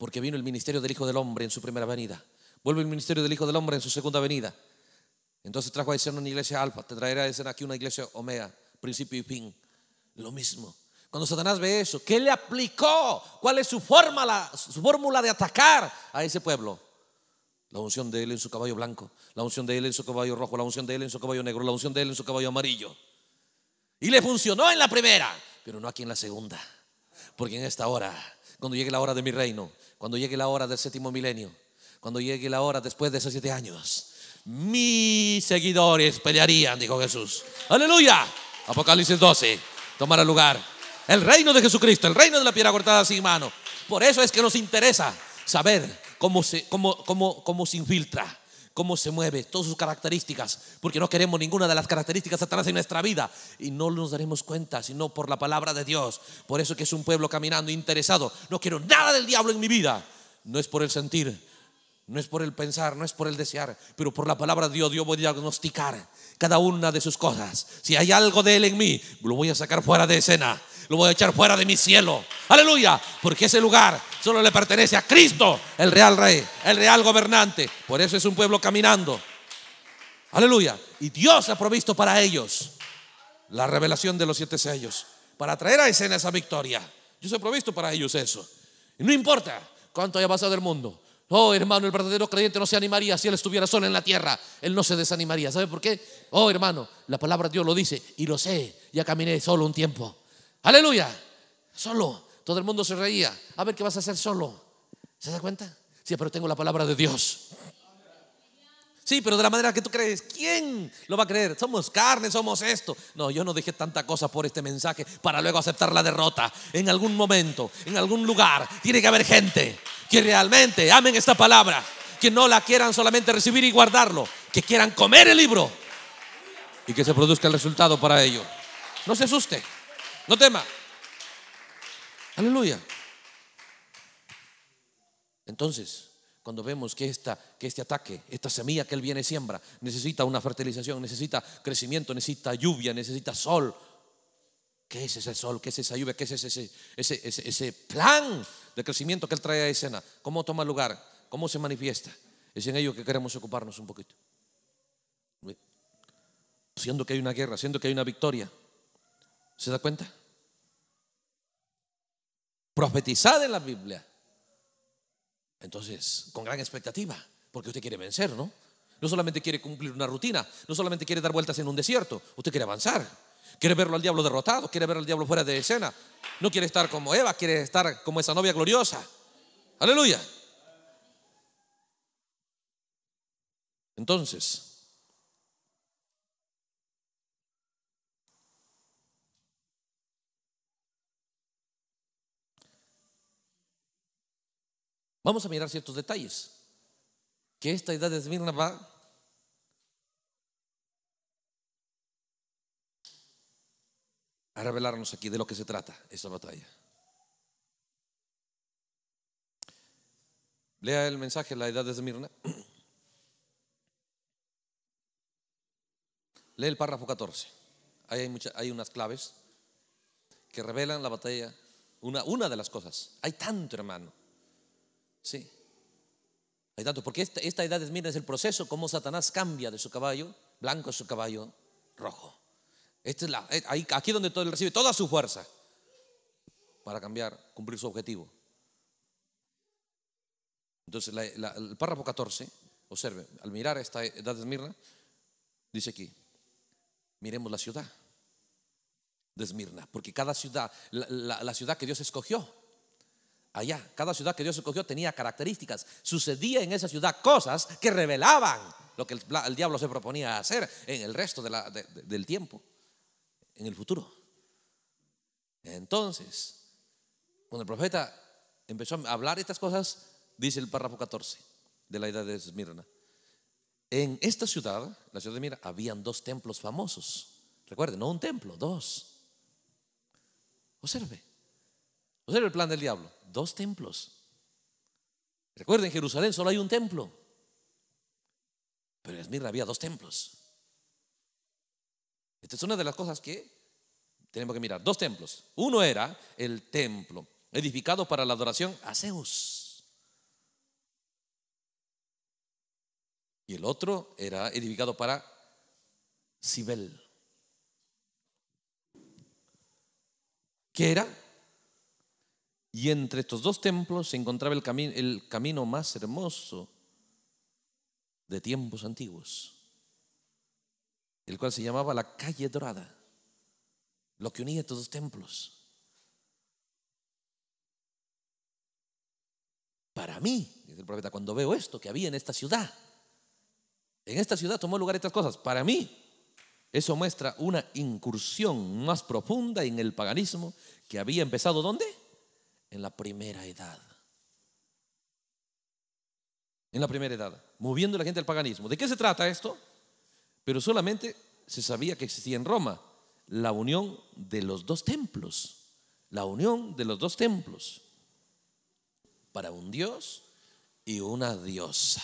porque vino el ministerio del Hijo del Hombre en su primera venida. Vuelve el ministerio del Hijo del Hombre en su segunda venida. Entonces trajo a ser una iglesia alfa, te traerá a decir aquí una iglesia omega, principio y fin. Lo mismo. Cuando Satanás ve eso, ¿qué le aplicó? ¿Cuál es su fórmula de atacar a ese pueblo? La unción de él en su caballo blanco, la unción de él en su caballo rojo, la unción de él en su caballo negro, la unción de él en su caballo amarillo. Y le funcionó en la primera, pero no aquí en la segunda. Porque en esta hora, cuando llegue la hora de mi reino, cuando llegue la hora del séptimo milenio, cuando llegue la hora después de esos siete años, mis seguidores pelearían, dijo Jesús. Aleluya. Apocalipsis 12, tomará lugar. El reino de Jesucristo, el reino de la piedra cortada sin mano. Por eso es que nos interesa saber cómo se, cómo, cómo se infiltra cómo se mueve, todas sus características, porque no queremos ninguna de las características atrás en nuestra vida y no nos daremos cuenta, sino por la palabra de Dios. Por eso que es un pueblo caminando interesado. No quiero nada del diablo en mi vida. No es por el sentir, no es por el pensar, no es por el desear, pero por la palabra de Dios, Dios voy a diagnosticar cada una de sus cosas. Si hay algo de Él en mí, lo voy a sacar fuera de escena, lo voy a echar fuera de mi cielo. Aleluya, porque ese lugar solo le pertenece a Cristo, el real rey, el real gobernante. Por eso es un pueblo caminando. Aleluya. Y Dios ha provisto para ellos la revelación de los siete sellos, para traer a escena esa victoria. Dios ha provisto para ellos eso. Y no importa cuánto haya pasado el mundo. Oh, hermano, el verdadero creyente no se animaría si él estuviera solo en la tierra. Él no se desanimaría. ¿Sabe por qué? Oh, hermano, la palabra de Dios lo dice y lo sé. Ya caminé solo un tiempo. Aleluya. Solo. Todo el mundo se reía. A ver, ¿qué vas a hacer solo? ¿Se da cuenta? Sí, pero tengo la palabra de Dios. Sí, pero de la manera que tú crees, ¿quién lo va a creer? Somos carne, somos esto. No, yo no dejé tanta cosa por este mensaje para luego aceptar la derrota. En algún momento, en algún lugar, tiene que haber gente que realmente amen esta palabra, que no la quieran solamente recibir y guardarlo, que quieran comer el libro y que se produzca el resultado para ello. No se asuste, no tema. Aleluya. Entonces, cuando vemos que, que este ataque, esta semilla que Él viene siembra, necesita una fertilización, necesita crecimiento, necesita lluvia, necesita sol. ¿Qué es ese sol? ¿Qué es esa lluvia? ¿Qué es ese, ese, ese plan de crecimiento que Él trae a escena? ¿Cómo toma lugar? ¿Cómo se manifiesta? Es en ello que queremos ocuparnos un poquito. Siendo que hay una guerra, siendo que hay una victoria. ¿Se da cuenta? profetizada en la Biblia. Entonces, con gran expectativa, porque usted quiere vencer, ¿no? No solamente quiere cumplir una rutina, no solamente quiere dar vueltas en un desierto, usted quiere avanzar, quiere verlo al diablo derrotado, quiere ver al diablo fuera de escena, no quiere estar como Eva, quiere estar como esa novia gloriosa. Aleluya. Entonces, Vamos a mirar ciertos detalles. Que esta edad de Esmirna va a revelarnos aquí de lo que se trata esta batalla. Lea el mensaje de La edad de Esmirna. Lee el párrafo 14. Ahí hay, hay unas claves que revelan la batalla, una, una de las cosas. Hay tanto, hermano. Sí. Hay tanto, porque esta, edad de Esmirna es el proceso, Como Satanás cambia de su caballo blanco a su caballo rojo. Esta es la, eh, aquí donde todo, él recibe toda su fuerza para cambiar, cumplir su objetivo. Entonces, el párrafo 14, observe, al mirar esta edad de Esmirna, dice aquí, miremos la ciudad de Esmirna, porque cada ciudad, la ciudad que Dios escogió, allá. Cada ciudad que Dios escogió tenía características. Sucedía en esa ciudad cosas que revelaban lo que el, diablo se proponía hacer en el resto del tiempo, en el futuro. Entonces, cuando el profeta empezó a hablar estas cosas, dice el párrafo 14 de la edad de Esmirna. En esta ciudad, la ciudad de Mira, habían dos templos famosos. Recuerden, no un templo, dos. Observe. Observe el plan del diablo dos templos. Recuerden, en Jerusalén solo hay un templo. Pero en Esmirna había dos templos. Esta es una de las cosas que tenemos que mirar. Dos templos. Uno era el templo edificado para la adoración a Zeus. Y el otro era edificado para Sibel. ¿Qué era? Y entre estos dos templos se encontraba el, camino más hermoso de tiempos antiguos, el cual se llamaba la calle dorada, lo que unía estos dos templos. Para mí, dice el profeta, cuando veo esto que había en esta ciudad, en esta ciudad tomó lugar estas cosas, para mí eso muestra una incursión más profunda en el paganismo que había empezado ¿dónde? en la primera edad. En la primera edad, moviendo la gente al paganismo. ¿De qué se trata esto? Pero solamente se sabía que existía en Roma la unión de los dos templos. La unión de los dos templos. Para un dios y una diosa.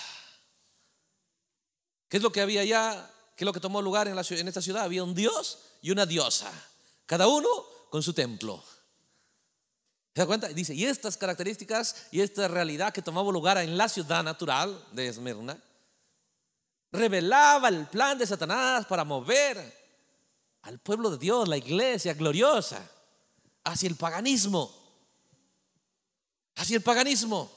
¿Qué es lo que había allá? ¿Qué es lo que tomó lugar en esta ciudad? Había un dios y una diosa. Cada uno con su templo. ¿Se da cuenta? Dice, y estas características y esta realidad que tomaba lugar en la ciudad natural de Esmerna revelaba el plan de Satanás para mover al pueblo de Dios, la iglesia gloriosa, hacia el paganismo. Hacia el paganismo.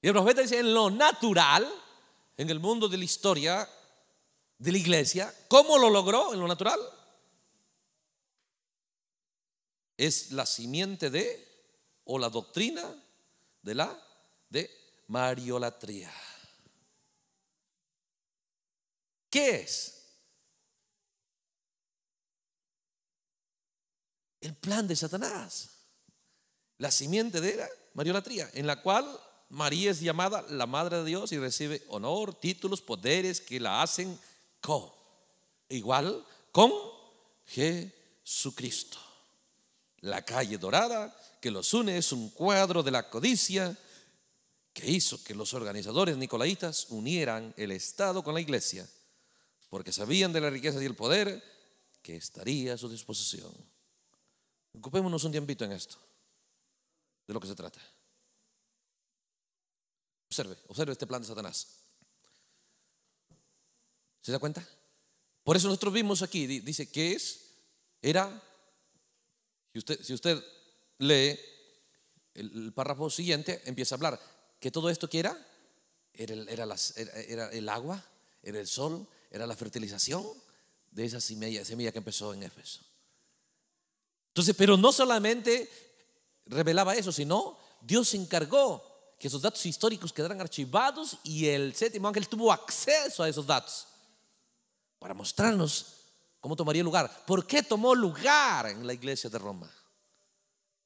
Y el profeta dice, en lo natural, en el mundo de la historia de la iglesia, ¿cómo lo logró en lo natural? es la simiente de o la doctrina de la de mariolatría. ¿Qué es? El plan de Satanás. La simiente de la mariolatría, en la cual María es llamada la madre de Dios y recibe honor, títulos, poderes que la hacen co igual con Jesucristo. La calle dorada que los une es un cuadro de la codicia que hizo que los organizadores nicolaitas unieran el Estado con la iglesia, porque sabían de la riqueza y el poder que estaría a su disposición. Ocupémonos un tiempito en esto, de lo que se trata. Observe, observe este plan de Satanás. ¿Se da cuenta? Por eso nosotros vimos aquí, dice que es, era si usted, si usted lee el, párrafo siguiente, empieza a hablar que todo esto que era, era, el agua, era el sol, era la fertilización de esa semilla, semilla que empezó en Éfeso. Entonces, pero no solamente revelaba eso, sino Dios encargó que esos datos históricos quedaran archivados y el séptimo ángel tuvo acceso a esos datos para mostrarnos ¿Cómo tomaría lugar? ¿Por qué tomó lugar en la iglesia de Roma?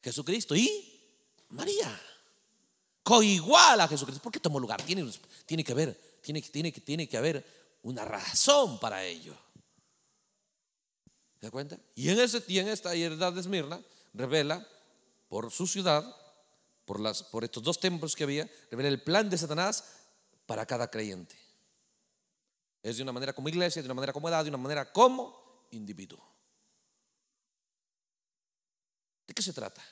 Jesucristo y María. Coigual a Jesucristo. ¿Por qué tomó lugar? Tiene, tiene que haber, tiene, tiene, tiene que haber una razón para ello. ¿Se da cuenta? Y en, ese, esta heredad de Esmirna revela por su ciudad, por, las, por estos dos templos que había, revela el plan de Satanás para cada creyente. Es de una manera como iglesia, de una manera como edad, de una manera como individuo. ¿De qué se trata?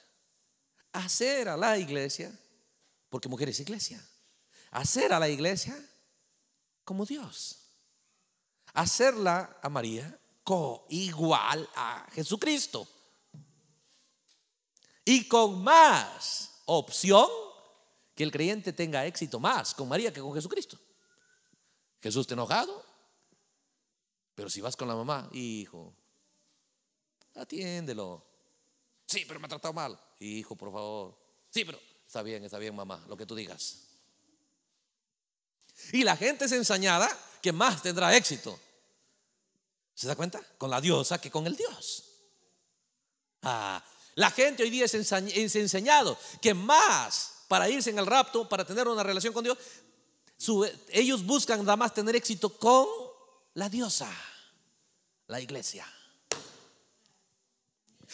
Hacer a la iglesia, porque mujer es iglesia, hacer a la iglesia como Dios. Hacerla a María igual a Jesucristo. Y con más opción que el creyente tenga éxito más con María que con Jesucristo. Jesús está enojado, pero si vas con la mamá, hijo, atiéndelo. Sí, pero me ha tratado mal. Hijo, por favor. Sí, pero está bien, está bien, mamá, lo que tú digas. Y la gente es ensañada que más tendrá éxito. ¿Se da cuenta? Con la diosa que con el Dios. Ah, la gente hoy día es, es enseñado que más para irse en el rapto, para tener una relación con Dios, ellos buscan nada más tener éxito con la diosa, la iglesia.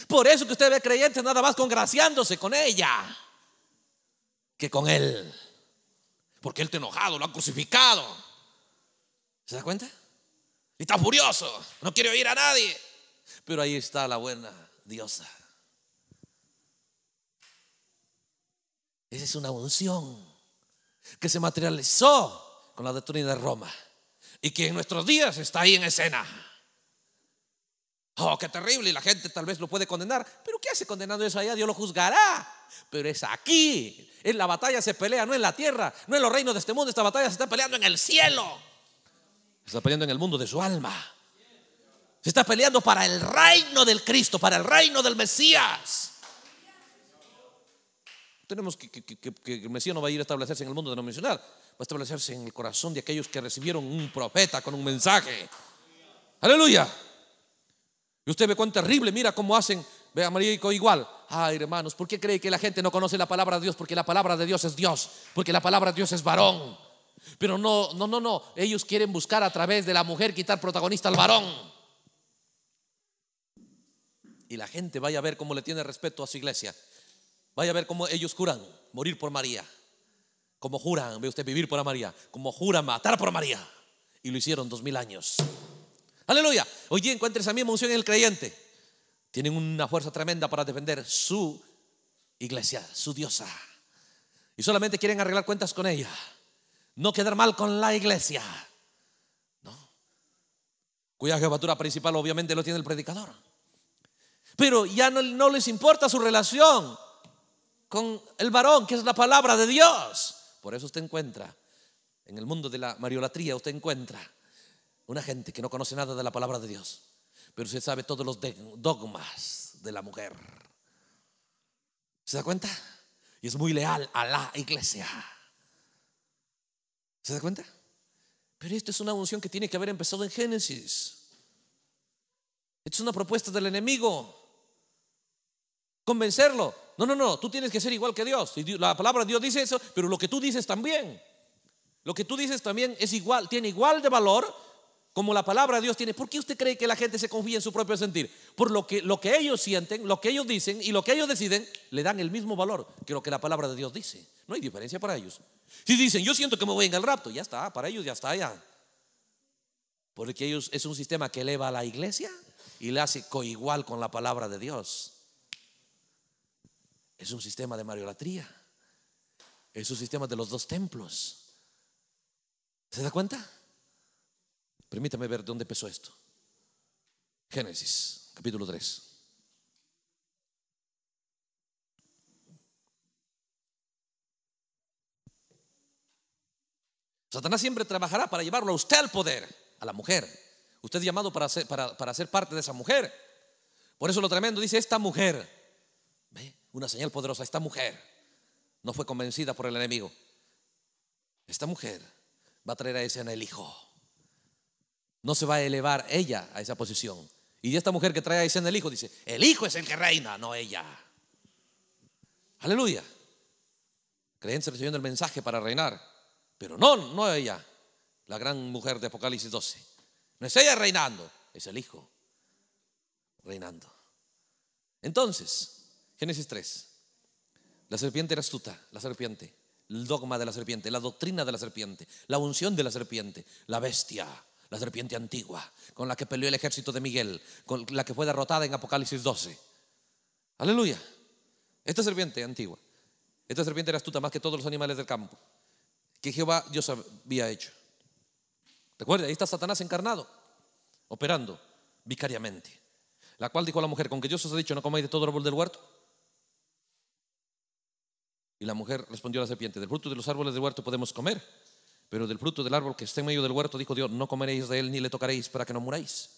Por eso que usted ve creyentes nada más congraciándose con ella que con él. Porque él está enojado, lo ha crucificado. ¿Se da cuenta? Y está furioso, no quiere oír a nadie. Pero ahí está la buena diosa. Esa es una unción que se materializó con la doctrina de Roma y que en nuestros días está ahí en escena. Oh, qué terrible, y la gente tal vez lo puede condenar. Pero ¿qué hace condenando eso allá? Dios lo juzgará. Pero es aquí. En la batalla se pelea, no en la tierra, no en los reinos de este mundo. Esta batalla se está peleando en el cielo. Se está peleando en el mundo de su alma. Se está peleando para el reino del Cristo, para el reino del Mesías tenemos que, que, el Mesías no va a ir a establecerse en el mundo de no mencionar va a establecerse en el corazón de aquellos que recibieron un profeta con un mensaje. Aleluya. Y usted ve cuán terrible, mira cómo hacen, ve a María igual. Ay, hermanos, ¿por qué cree que la gente no conoce la palabra de Dios? Porque la palabra de Dios es Dios, porque la palabra de Dios es varón. Pero no, no, no, no, ellos quieren buscar a través de la mujer quitar protagonista al varón y la gente vaya a ver cómo le tiene respeto a su iglesia. Vaya a ver cómo ellos juran morir por María. Como juran, ve usted, vivir por María. Como juran matar por María. Y lo hicieron dos mil años. Aleluya. Hoy encuentres a mí emoción en el creyente. Tienen una fuerza tremenda para defender su iglesia, su diosa. Y solamente quieren arreglar cuentas con ella. No quedar mal con la iglesia. ¿No? Cuya jefatura principal obviamente lo tiene el predicador. Pero ya no les importa su relación con el varón, que es la palabra de Dios. Por eso usted encuentra, en el mundo de la mariolatría, usted encuentra una gente que no conoce nada de la palabra de Dios, pero se sabe todos los dogmas de la mujer. ¿Se da cuenta? Y es muy leal a la iglesia. ¿Se da cuenta? Pero esta es una unción que tiene que haber empezado en Génesis. es una propuesta del enemigo. Convencerlo no, no, no, tú tienes que ser igual que Dios. la palabra de Dios dice eso, pero lo que tú dices también. Lo que tú dices también es igual, tiene igual de valor como la palabra de Dios tiene. ¿Por qué usted cree que la gente se confía en su propio sentir? Por lo que, lo que ellos sienten, lo que ellos dicen y lo que ellos deciden, le dan el mismo valor que lo que la palabra de Dios dice. No hay diferencia para ellos. Si dicen, yo siento que me voy en el rapto, ya está, para ellos ya está, ya. Porque ellos es un sistema que eleva a la iglesia y la hace coigual con la palabra de Dios. Es un sistema de mariolatría. Es un sistema de los dos templos. ¿Se da cuenta? Permítame ver dónde empezó esto. Génesis, capítulo 3. Satanás siempre trabajará para llevarlo a usted al poder, a la mujer. Usted es llamado para para, para ser parte de esa mujer. Por eso lo tremendo dice, esta mujer una señal poderosa. Esta mujer no fue convencida por el enemigo. Esta mujer va a traer a ese en el hijo. No se va a elevar ella a esa posición. Y esta mujer que trae a ese en el hijo dice, el hijo es el que reina, no ella. Aleluya. Creense recibiendo el mensaje para reinar. Pero no, no ella, la gran mujer de Apocalipsis 12. No es ella reinando, es el hijo reinando. Entonces, Génesis 3. La serpiente era astuta, la serpiente, el dogma de la serpiente, la doctrina de la serpiente, la unción de la serpiente, la bestia, la serpiente antigua, con la que peleó el ejército de Miguel, con la que fue derrotada en Apocalipsis 12. Aleluya. Esta serpiente antigua, esta serpiente era astuta más que todos los animales del campo, que Jehová Dios había hecho. Recuerda, ahí está Satanás encarnado, operando vicariamente, la cual dijo a la mujer, con que Dios os ha dicho, no comáis de todo el árbol del huerto. Y la mujer respondió a la serpiente, del fruto de los árboles del huerto podemos comer, pero del fruto del árbol que está en medio del huerto, dijo Dios, no comeréis de él ni le tocaréis para que no muráis.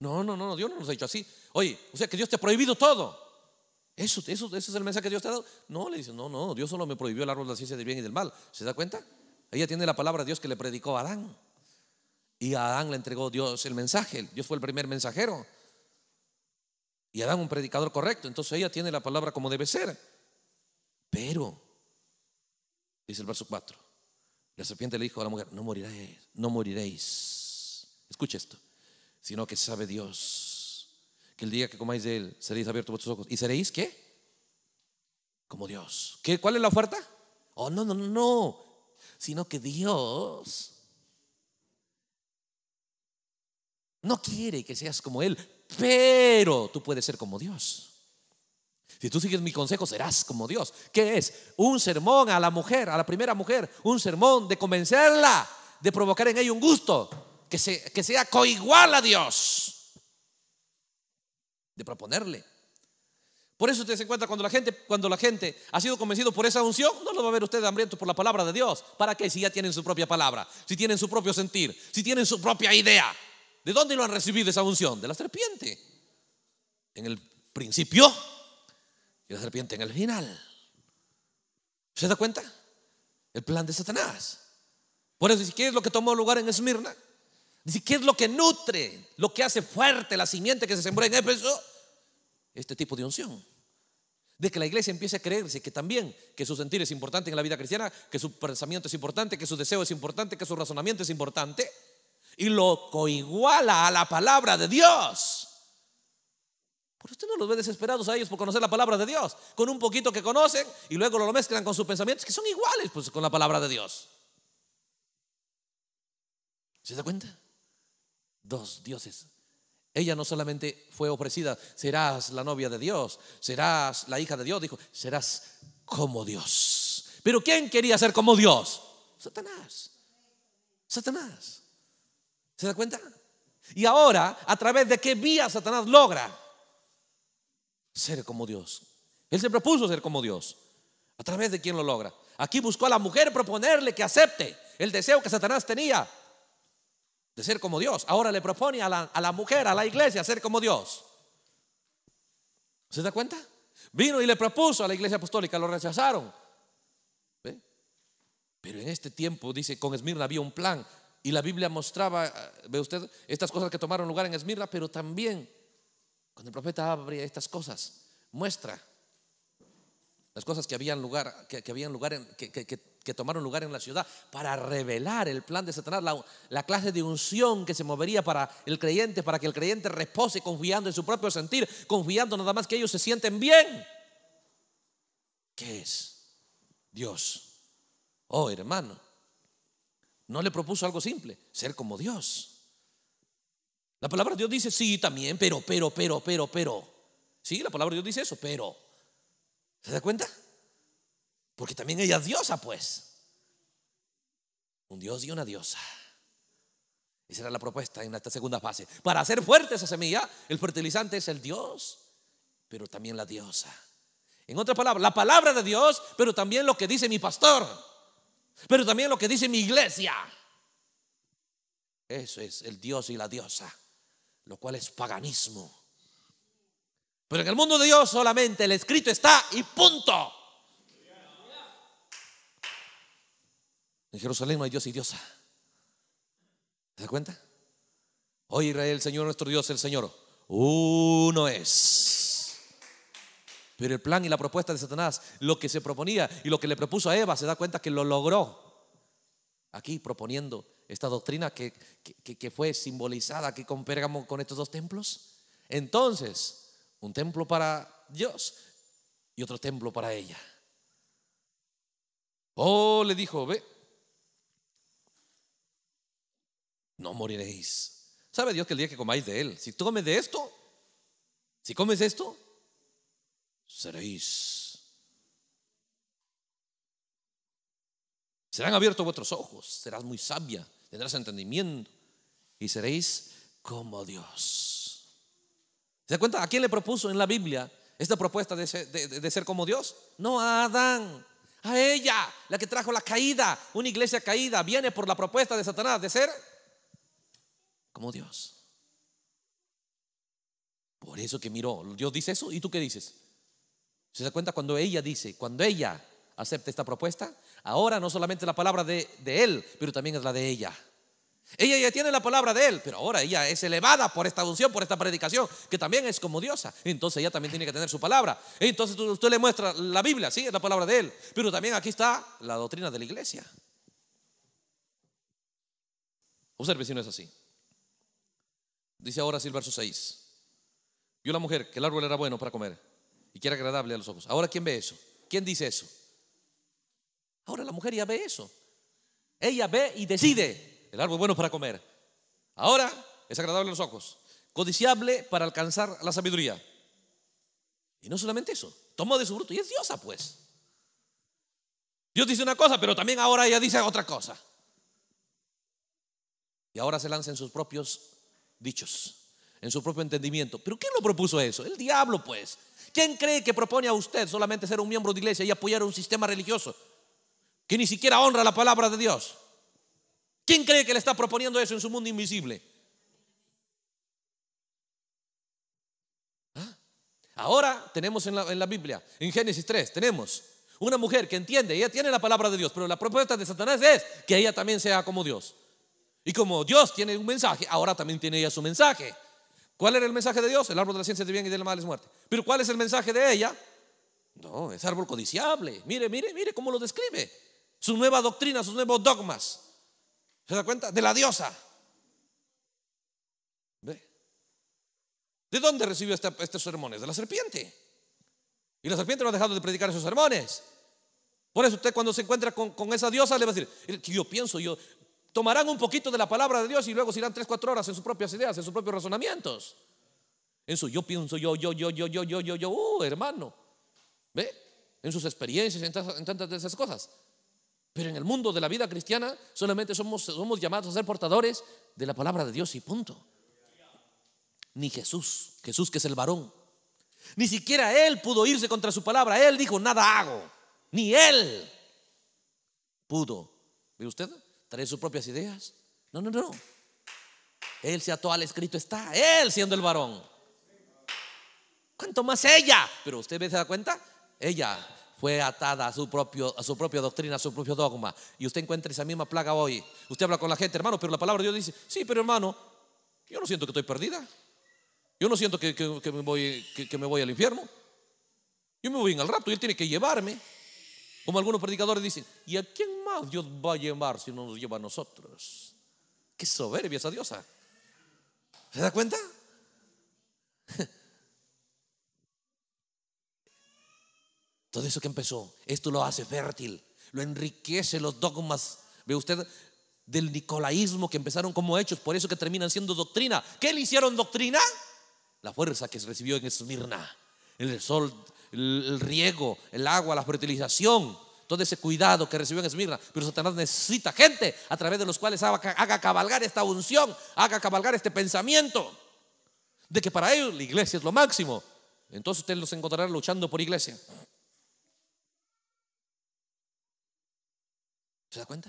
No, no, no, Dios no nos ha dicho así. Oye, o sea que Dios te ha prohibido todo. Eso, eso, ese es el mensaje que Dios te ha dado. No, le dice, no, no, Dios solo me prohibió el árbol de la ciencia del bien y del mal. ¿Se da cuenta? Ella tiene la palabra de Dios que le predicó a Adán. Y a Adán le entregó Dios el mensaje. Dios fue el primer mensajero. Y Adán un predicador correcto. Entonces ella tiene la palabra como debe ser. Pero, dice el verso 4, la serpiente le dijo a la mujer, no moriréis, no moriréis. Escucha esto, sino que sabe Dios que el día que comáis de él seréis abiertos vuestros ojos. ¿Y seréis qué? Como Dios. ¿Qué? ¿Cuál es la oferta? Oh, no, no, no, no. Sino que Dios no quiere que seas como Él, pero tú puedes ser como Dios. Si tú sigues mi consejo, serás como Dios. ¿Qué es? Un sermón a la mujer, a la primera mujer, un sermón de convencerla, de provocar en ella un gusto, que, sea coigual a Dios, de proponerle. Por eso usted se encuentra cuando la gente, cuando la gente ha sido convencido por esa unción, no lo va a ver usted hambriento por la palabra de Dios. ¿Para qué? Si ya tienen su propia palabra, si tienen su propio sentir, si tienen su propia idea. ¿De dónde lo han recibido esa unción? De la serpiente. En el principio y la serpiente en el final. ¿Se da cuenta? El plan de Satanás. Por eso dice, es lo que tomó lugar en Esmirna? Dice, ¿qué es lo que nutre, lo que hace fuerte la simiente que se sembró en Éfeso? Este tipo de unción. De que la iglesia empiece a creerse que también, que su sentir es importante en la vida cristiana, que su pensamiento es importante, que su deseo es importante, que su razonamiento es importante. Y lo coiguala a la palabra de Dios. Pero pues usted no los ve desesperados a ellos por conocer la palabra de Dios, con un poquito que conocen y luego lo mezclan con sus pensamientos que son iguales pues, con la palabra de Dios. ¿Se da cuenta? Dos dioses. Ella no solamente fue ofrecida, serás la novia de Dios, serás la hija de Dios, dijo, serás como Dios. Pero ¿quién quería ser como Dios? Satanás. Satanás. ¿Se da cuenta? Y ahora, a través de qué vía Satanás logra ser como Dios. Él se propuso ser como Dios. ¿A través de quién lo logra? Aquí buscó a la mujer proponerle que acepte el deseo que Satanás tenía de ser como Dios. Ahora le propone a la, mujer, a la iglesia, ser como Dios. ¿Se da cuenta? Vino y le propuso a la iglesia apostólica, lo rechazaron. Pero en este tiempo, dice, con Esmirna había un plan. Y la Biblia mostraba, eh, ve usted, estas cosas que tomaron lugar en Esmirna, pero también cuando el profeta abre estas cosas, muestra las cosas que habían lugar, que, habían lugar que, tomaron lugar en la ciudad para revelar el plan de Satanás, la, la, clase de unción que se movería para el creyente, para que el creyente repose confiando en su propio sentir, confiando nada más que ellos se sienten bien. ¿Qué es Dios? Oh, hermano, no le propuso algo simple, ser como Dios. La palabra de Dios dice, sí, también, pero, pero, pero, pero, pero. Sí, la palabra de Dios dice eso, pero. ¿Se da cuenta? Porque también ella es diosa, pues. Un dios y una diosa. Esa era la propuesta en esta segunda fase. Para hacer fuerte esa semilla, el fertilizante es el dios, pero también la diosa. En otras palabras, la palabra de Dios, pero también lo que dice mi pastor, pero también lo que dice mi iglesia. Eso es el dios y la diosa lo cual es paganismo. Pero en el mundo de Dios solamente el escrito está y punto. En Jerusalén no hay Dios y diosa. ¿Se da cuenta? Hoy Israel, el Señor nuestro Dios, el Señor, uno es. Pero el plan y la propuesta de Satanás, lo que se proponía y lo que le propuso a Eva, se da cuenta que lo logró aquí proponiendo esta doctrina que, fue simbolizada aquí con Pérgamo con estos dos templos? Entonces, un templo para Dios y otro templo para ella. Oh, le dijo, ve, no moriréis. ¿Sabe Dios que el día que comáis de él, si tú comes de esto, si comes esto, seréis Serán abiertos vuestros ojos, serás muy sabia, tendrás entendimiento y seréis como Dios. ¿Se da cuenta? ¿A quién le propuso en la Biblia esta propuesta de ser, como Dios? No a Adán, a ella, la que trajo la caída. Una iglesia caída viene por la propuesta de Satanás de ser como Dios. Por eso que miró, Dios dice eso, ¿y tú qué dices? ¿Se da cuenta cuando ella dice, cuando ella acepte esta propuesta? Ahora no solamente la palabra de, él, pero también es la de ella. Ella ya tiene la palabra de él, pero ahora ella es elevada por esta unción, por esta predicación, que también es como diosa. Entonces ella también tiene que tener su palabra. Entonces usted le muestra la Biblia, sí, es la palabra de él, pero también aquí está la doctrina de la iglesia. Observe si no es así. Dice ahora sí el verso 6. Vio la mujer que el árbol era bueno para comer y que era agradable a los ojos. Ahora, ¿quién ve eso? ¿Quién dice eso? Ahora la mujer ya ve eso. Ella ve y decide. El árbol bueno para comer. Ahora es agradable a los ojos. Codiciable para alcanzar la sabiduría. Y no solamente eso. Tomó de su fruto. Y es diosa pues. Dios dice una cosa, pero también ahora ella dice otra cosa. Y ahora se lanza en sus propios dichos, en su propio entendimiento. ¿Pero quién lo propuso eso? El diablo, pues. ¿Quién cree que propone a usted solamente ser un miembro de iglesia y apoyar un sistema religioso? que ni siquiera honra la palabra de Dios. ¿Quién cree que le está proponiendo eso en su mundo invisible? ¿Ah? Ahora tenemos en la, Biblia, en Génesis 3, tenemos una mujer que entiende, ella tiene la palabra de Dios, pero la propuesta de Satanás es que ella también sea como Dios. Y como Dios tiene un mensaje, ahora también tiene ella su mensaje. ¿Cuál era el mensaje de Dios? El árbol de la ciencia de bien y del mal es muerte. Pero ¿cuál es el mensaje de ella? No, es árbol codiciable. Mire, mire, mire cómo lo describe su nueva doctrina, sus nuevos dogmas. ¿Se da cuenta? De la diosa. ¿Ve? ¿De dónde recibió estos sermones? De la serpiente. Y la serpiente no ha dejado de predicar esos sermones. Por eso usted cuando se encuentra con, esa diosa le va a decir, yo pienso, yo tomarán un poquito de la palabra de Dios y luego se irán 3, 4 horas en sus propias ideas, en sus propios razonamientos. En su yo pienso, yo, yo, yo, yo, yo, yo, yo, yo, uh, hermano. ¿Ve? En sus experiencias, en tantas de esas cosas. Pero en el mundo de la vida cristiana solamente somos, somos llamados a ser portadores de la palabra de Dios y punto. Ni Jesús, Jesús que es el varón. Ni siquiera él pudo irse contra su palabra. Él dijo, nada hago. Ni él pudo. ¿Ve usted? Trae sus propias ideas. No, no, no. Él se ató al escrito, está él siendo el varón. ¿Cuánto más ella? Pero usted se da cuenta, ella fue atada a su, propio, a su propia doctrina, a su propio dogma. Y usted encuentra esa misma plaga hoy. Usted habla con la gente, hermano, pero la palabra de Dios dice, sí, pero hermano, yo no siento que estoy perdida. Yo no siento que, me, voy, que, me voy al infierno. Yo me voy en el rapto y Él tiene que llevarme. Como algunos predicadores dicen, ¿y a quién más Dios va a llevar si no nos lleva a nosotros? Qué soberbia esa diosa. ¿Se da cuenta? Todo eso que empezó, esto lo hace fértil, lo enriquece los dogmas. Ve usted del nicolaísmo que empezaron como hechos, por eso que terminan siendo doctrina. ¿Qué le hicieron doctrina? La fuerza que se recibió en Esmirna, el sol, el riego, el agua, la fertilización, todo ese cuidado que recibió en Esmirna. Pero Satanás necesita gente a través de los cuales haga, cabalgar esta unción, haga cabalgar este pensamiento de que para ellos la iglesia es lo máximo. Entonces usted los encontrará luchando por iglesia. ¿Se da cuenta?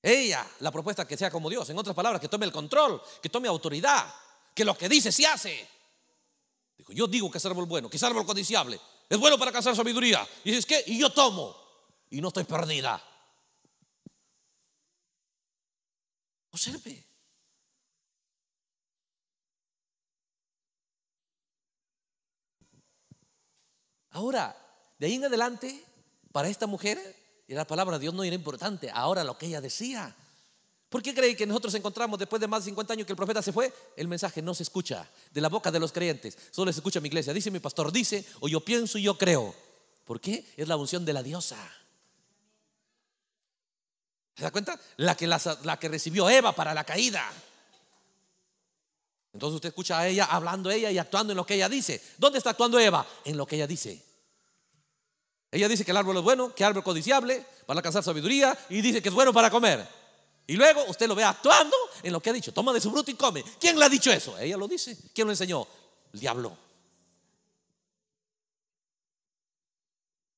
Ella, la propuesta que sea como Dios, en otras palabras, que tome el control, que tome autoridad, que lo que dice se hace. Dijo, yo digo que es árbol bueno, que es árbol codiciable, es bueno para alcanzar sabiduría. Y dices, ¿qué? Y yo tomo, y no estoy perdida. Observe. Ahora, de ahí en adelante, para esta mujer, y la palabra de Dios no era importante, ahora lo que ella decía. ¿Por qué cree que nosotros encontramos después de más de 50 años que el profeta se fue? El mensaje no se escucha de la boca de los creyentes, solo se escucha mi iglesia. Dice mi pastor, dice, o yo pienso y yo creo. ¿Por qué? Es la unción de la diosa. ¿Se da cuenta? La que, la, que recibió Eva para la caída. Entonces usted escucha a ella hablando ella y actuando en lo que ella dice. ¿Dónde está actuando Eva? En lo que ella dice. Ella dice que el árbol es bueno, que árbol codiciable para alcanzar sabiduría y dice que es bueno para comer. Y luego usted lo ve actuando en lo que ha dicho. Toma de su bruto y come. ¿Quién le ha dicho eso? Ella lo dice. ¿Quién lo enseñó? El diablo.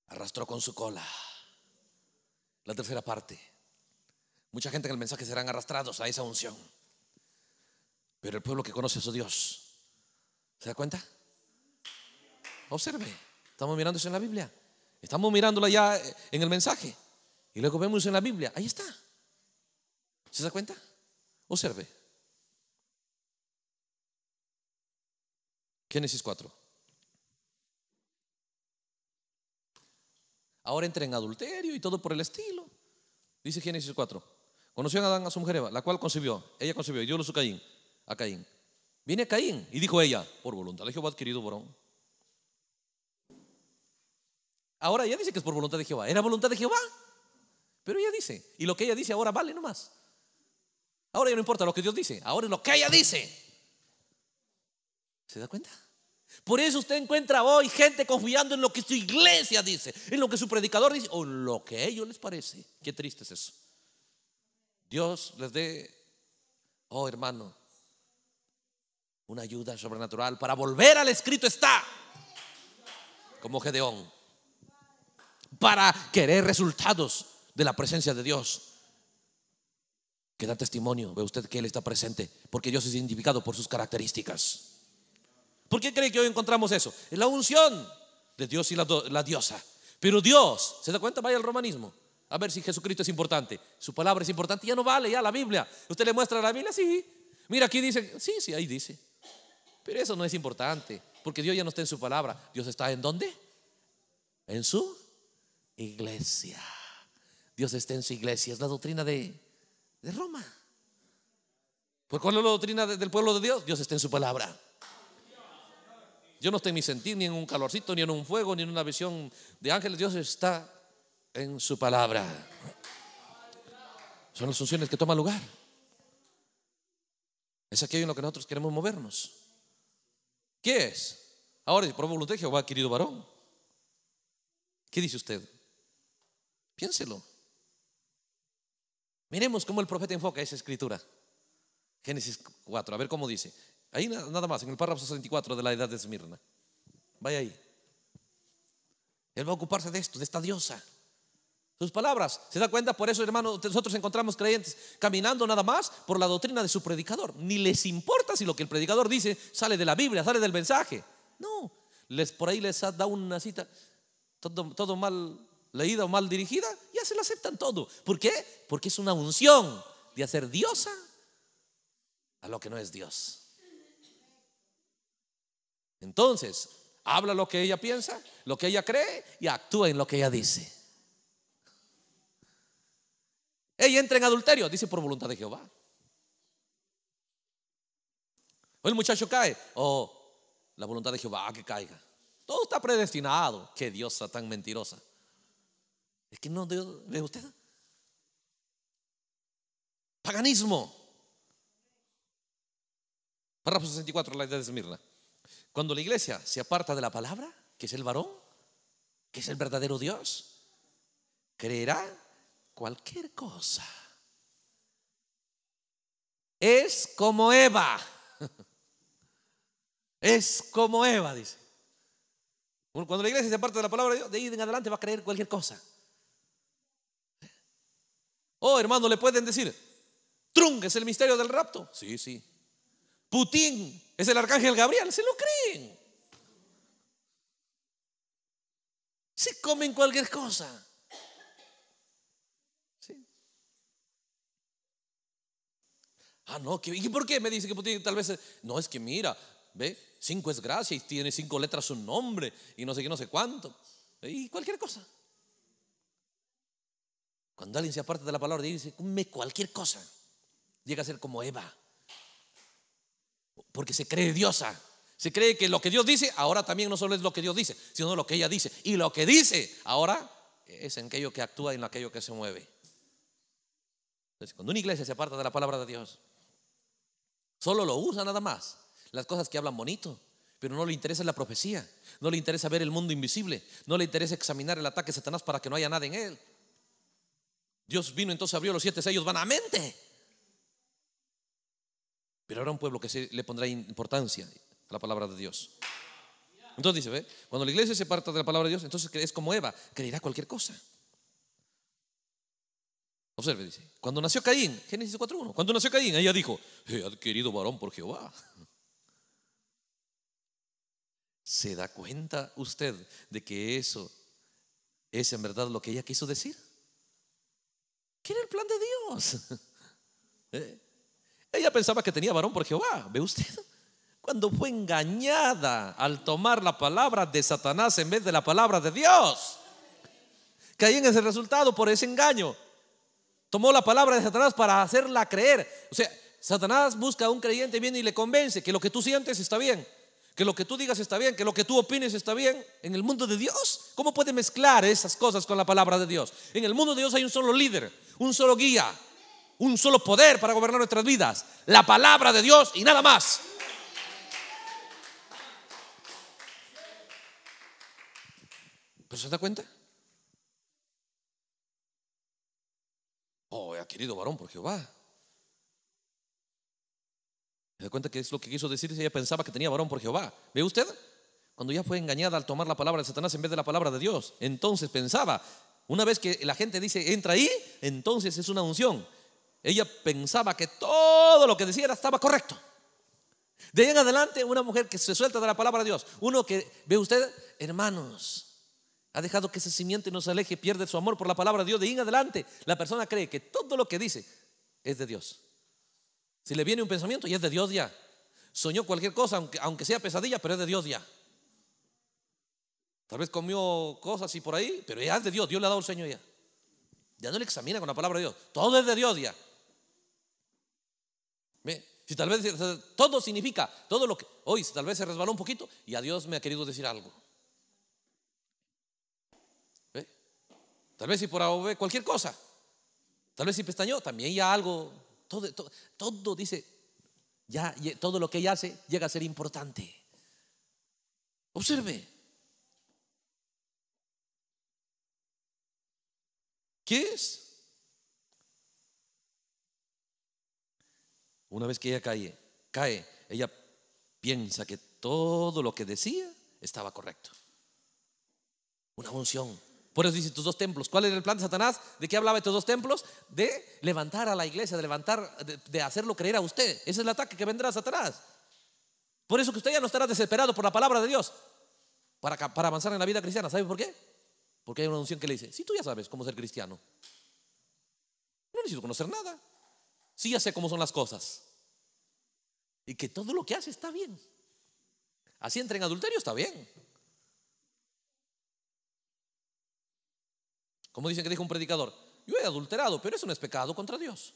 Arrastró con su cola. La tercera parte. Mucha gente en el mensaje serán arrastrados a esa unción. Pero el pueblo que conoce a su Dios, ¿se da cuenta? Observe, estamos mirando eso en la Biblia. Estamos mirándola ya en el mensaje y luego vemos en la Biblia. Ahí está. ¿Se da cuenta? Observe. Génesis 4. Ahora entra en adulterio y todo por el estilo. Dice Génesis 4. Conoció a Adán a su mujer Eva, la cual concibió. Ella concibió y dio luz a Caín. A Caín. Viene Caín y dijo ella, por voluntad de Jehová adquirido varón. Ahora ella dice que es por voluntad de Jehová. Era voluntad de Jehová. Pero ella dice. Y lo que ella dice ahora vale nomás. Ahora ya no importa lo que Dios dice. Ahora es lo que ella dice. ¿Se da cuenta? Por eso usted encuentra hoy gente confiando en lo que su iglesia dice, en lo que su predicador dice o en lo que a ellos les parece. Qué triste es eso. Dios les dé, oh hermano, una ayuda sobrenatural para volver al escrito está, como Gedeón para querer resultados de la presencia de Dios. Que da testimonio, ve usted que Él está presente, porque Dios es identificado por sus características. ¿Por qué cree que hoy encontramos eso? En la unción de Dios y la, diosa. Pero Dios, ¿se da cuenta? Vaya al romanismo. A ver si Jesucristo es importante. Su palabra es importante. Ya no vale, ya la Biblia. Usted le muestra la Biblia, sí. Mira, aquí dice, sí, sí, ahí dice. Pero eso no es importante, porque Dios ya no está en su palabra. Dios está en dónde? En su iglesia. Dios está en su iglesia. Es la doctrina de, Roma. ¿Por cuál es la doctrina del pueblo de Dios? Dios está en su palabra. Yo no estoy en mi sentir, ni en un calorcito, ni en un fuego, ni en una visión de ángeles. Dios está en su palabra. Son las funciones que toman lugar. Es aquello en lo que nosotros queremos movernos. ¿Qué es? Ahora, por voluntad de Jehová, querido varón. ¿Qué dice usted? Piénselo. Miremos cómo el profeta enfoca esa escritura. Génesis 4, a ver cómo dice. Ahí nada más, en el párrafo 64 de la edad de Esmirna. Vaya ahí. Él va a ocuparse de esto, de esta diosa. Sus palabras. ¿Se da cuenta? Por eso, hermano, nosotros encontramos creyentes caminando nada más por la doctrina de su predicador. Ni les importa si lo que el predicador dice sale de la Biblia, sale del mensaje. No. Les, por ahí les da una cita. Todo, todo mal leída o mal dirigida, ya se la aceptan todo. ¿Por qué? Porque es una unción de hacer diosa a lo que no es Dios. Entonces, habla lo que ella piensa, lo que ella cree y actúa en lo que ella dice. Ella entra en adulterio, dice por voluntad de Jehová. O el muchacho cae, o oh, la voluntad de Jehová que caiga. Todo está predestinado. Qué diosa tan mentirosa. ¿Es que no ve usted? Paganismo. Párrafo 64, la idea de Smirna. Cuando la iglesia se aparta de la palabra, que es el varón, que es el verdadero Dios, creerá cualquier cosa. Es como Eva. Es como Eva, dice. Cuando la iglesia se aparta de la palabra de Dios, de ahí en adelante va a creer cualquier cosa. Oh, hermano, le pueden decir, Trung es el misterio del rapto. Sí, sí. Putin es el arcángel Gabriel. Se lo creen. Se comen cualquier cosa. ¿Sí? Ah, no, ¿y por qué me dice que Putin tal vez? No, es que mira, ve, cinco es gracia y tiene cinco letras su nombre y no sé qué, no sé cuánto. Y cualquier cosa. Cuando alguien se aparta de la palabra de Dios y dice, come cualquier cosa, llega a ser como Eva. Porque se cree diosa. Se cree que lo que Dios dice ahora también no solo es lo que Dios dice, sino lo que ella dice. Y lo que dice ahora es en aquello que actúa y en aquello que se mueve. Entonces, cuando una iglesia se aparta de la palabra de Dios, solo lo usa nada más. Las cosas que hablan bonito, pero no le interesa la profecía, no le interesa ver el mundo invisible, no le interesa examinar el ataque de Satanás para que no haya nada en él. Dios vino entonces, abrió los siete sellos vanamente. Pero habrá un pueblo que le pondrá importancia a la palabra de Dios. Entonces dice, ¿ve? cuando la iglesia se parta de la palabra de Dios, entonces es como Eva, creerá cualquier cosa. Observe, dice, cuando nació Caín, Génesis 4.1, cuando nació Caín, ella dijo, he adquirido varón por Jehová. ¿Se da cuenta usted de que eso es en verdad lo que ella quiso decir? ¿Qué era el plan de Dios? ¿Eh? Ella pensaba que tenía varón por Jehová, ¿ve usted? Cuando fue engañada al tomar la palabra de Satanás en vez de la palabra de Dios. Caí en ese resultado por ese engaño. Tomó la palabra de Satanás para hacerla creer. O sea, Satanás busca a un creyente, viene y le convence que lo que tú sientes está bien, que lo que tú digas está bien, que lo que tú opines está bien. En el mundo de Dios, ¿cómo puede mezclar esas cosas con la palabra de Dios? En el mundo de Dios hay un solo líder, un solo guía, un solo poder para gobernar nuestras vidas, la palabra de Dios y nada más. ¿Pero se da cuenta? Oh, he adquirido varón por Jehová. ¿Se da cuenta que es lo que quiso decir? si Ella pensaba que tenía varón por Jehová. ¿Ve usted? Cuando ella fue engañada al tomar la palabra de Satanás en vez de la palabra de Dios, entonces pensaba una vez que la gente dice, entra ahí, entonces es una unción. Ella pensaba que todo lo que decía estaba correcto. De ahí en adelante, una mujer que se suelta de la palabra de Dios, uno que ve usted, hermanos, ha dejado que ese simiente se aleje, pierde su amor por la palabra de Dios. De ahí en adelante, la persona cree que todo lo que dice es de Dios. Si le viene un pensamiento, y es de Dios ya. Soñó cualquier cosa, aunque, aunque sea pesadilla, pero es de Dios ya. Tal vez comió cosas y por ahí, pero ya es de Dios, Dios le ha dado el sueño ya. Ya no le examina con la palabra de Dios. Todo es de Dios ya. Si tal vez todo significa, todo lo que hoy tal vez se resbaló un poquito y a Dios me ha querido decir algo. Tal vez si por ahora cualquier cosa, tal vez si pestañó, también ya algo. Todo, todo, todo dice, ya todo lo que ella hace llega a ser importante. Observe. ¿Qué es? Una vez que ella cae, cae, ella piensa que todo lo que decía estaba correcto. Una unción. Por eso dice tus dos templos. ¿Cuál era el plan de Satanás? ¿De qué hablaba estos dos templos? De levantar a la iglesia, de levantar, de, hacerlo creer a usted. Ese es el ataque que vendrá a Satanás. Por eso que usted ya no estará desesperado por la palabra de Dios para, para avanzar en la vida cristiana. ¿Sabe por qué? Porque hay una unción que le dice, si tú ya sabes cómo ser cristiano, no necesito conocer nada. Sí, ya sé cómo son las cosas. Y que todo lo que hace está bien. Así entra en adulterio, está bien. Como dicen que dijo un predicador, yo he adulterado, pero eso no es pecado contra Dios.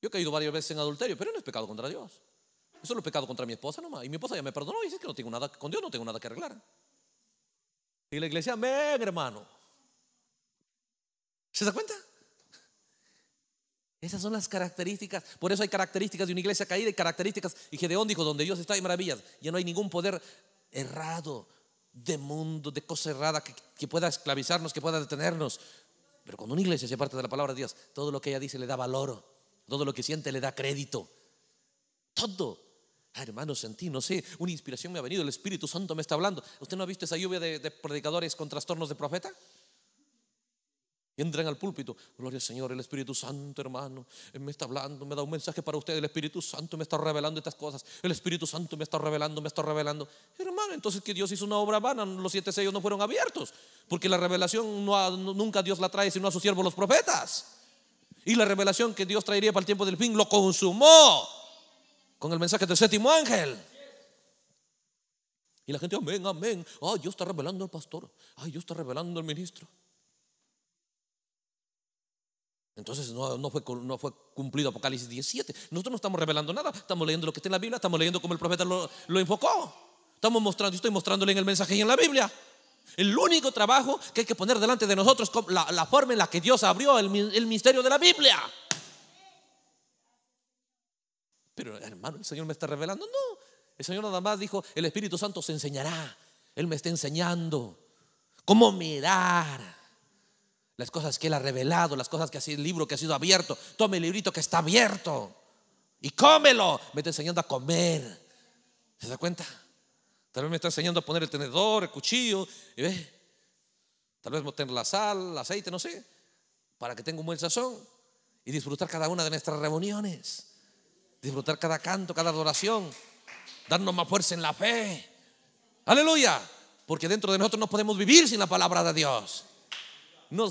Yo he caído varias veces en adulterio, pero no es pecado contra Dios. Eso es lo pecado contra mi esposa nomás. Y mi esposa ya me perdonó y dice que no tengo nada con Dios, no tengo nada que arreglar. Y la iglesia, amén, hermano. ¿Se da cuenta? Esas son las características. Por eso hay características de una iglesia caída y características. Y Gedeón dijo, donde Dios está hay maravillas. Ya no hay ningún poder errado de mundo, de cosa errada que, pueda esclavizarnos, que pueda detenernos. Pero cuando una iglesia se parte de la palabra de Dios, todo lo que ella dice le da valor. Todo lo que siente le da crédito. Todo. Ah, hermano, sentí, no sé, una inspiración me ha venido, el Espíritu Santo me está hablando. ¿Usted no ha visto esa lluvia de, predicadores con trastornos de profeta? Y entran al púlpito. Gloria al Señor, el Espíritu Santo, hermano, eh, me está hablando, me da un mensaje para usted. El Espíritu Santo me está revelando estas cosas. El Espíritu Santo me está revelando, me está revelando. Hermano, entonces que Dios hizo una obra vana, los siete sellos no fueron abiertos. Porque la revelación nunca Dios la trae sino a sus siervos los profetas. Y la revelación que Dios traería para el tiempo del fin lo consumó con el mensaje del séptimo ángel. Y la gente, amén, amén. Ay, Dios está revelando al pastor. Ay, Dios está revelando al ministro. Entonces no, fue, no fue cumplido Apocalipsis 17. Nosotros no estamos revelando nada. Estamos leyendo lo que está en la Biblia. Estamos leyendo como el profeta lo, lo enfocó. Estamos mostrando, yo estoy mostrándole en el mensaje y en la Biblia. El único trabajo que hay que poner delante de nosotros la, la forma en la que Dios abrió el misterio de la Biblia. Pero hermano, el Señor me está revelando. No, el Señor nada más dijo, el Espíritu Santo se enseñará. Él me está enseñando cómo mirar las cosas que Él ha revelado, las cosas que ha sido el libro que ha sido abierto. Tome el librito que está abierto y cómelo. Me está enseñando a comer. ¿Se da cuenta? Tal vez me está enseñando a poner el tenedor, el cuchillo, y ve. Tal vez meter la sal, el aceite, no sé, para que tenga un buen sazón y disfrutar cada una de nuestras reuniones disfrutar cada canto, cada adoración, darnos más fuerza en la fe. Aleluya, porque dentro de nosotros no podemos vivir sin la palabra de Dios.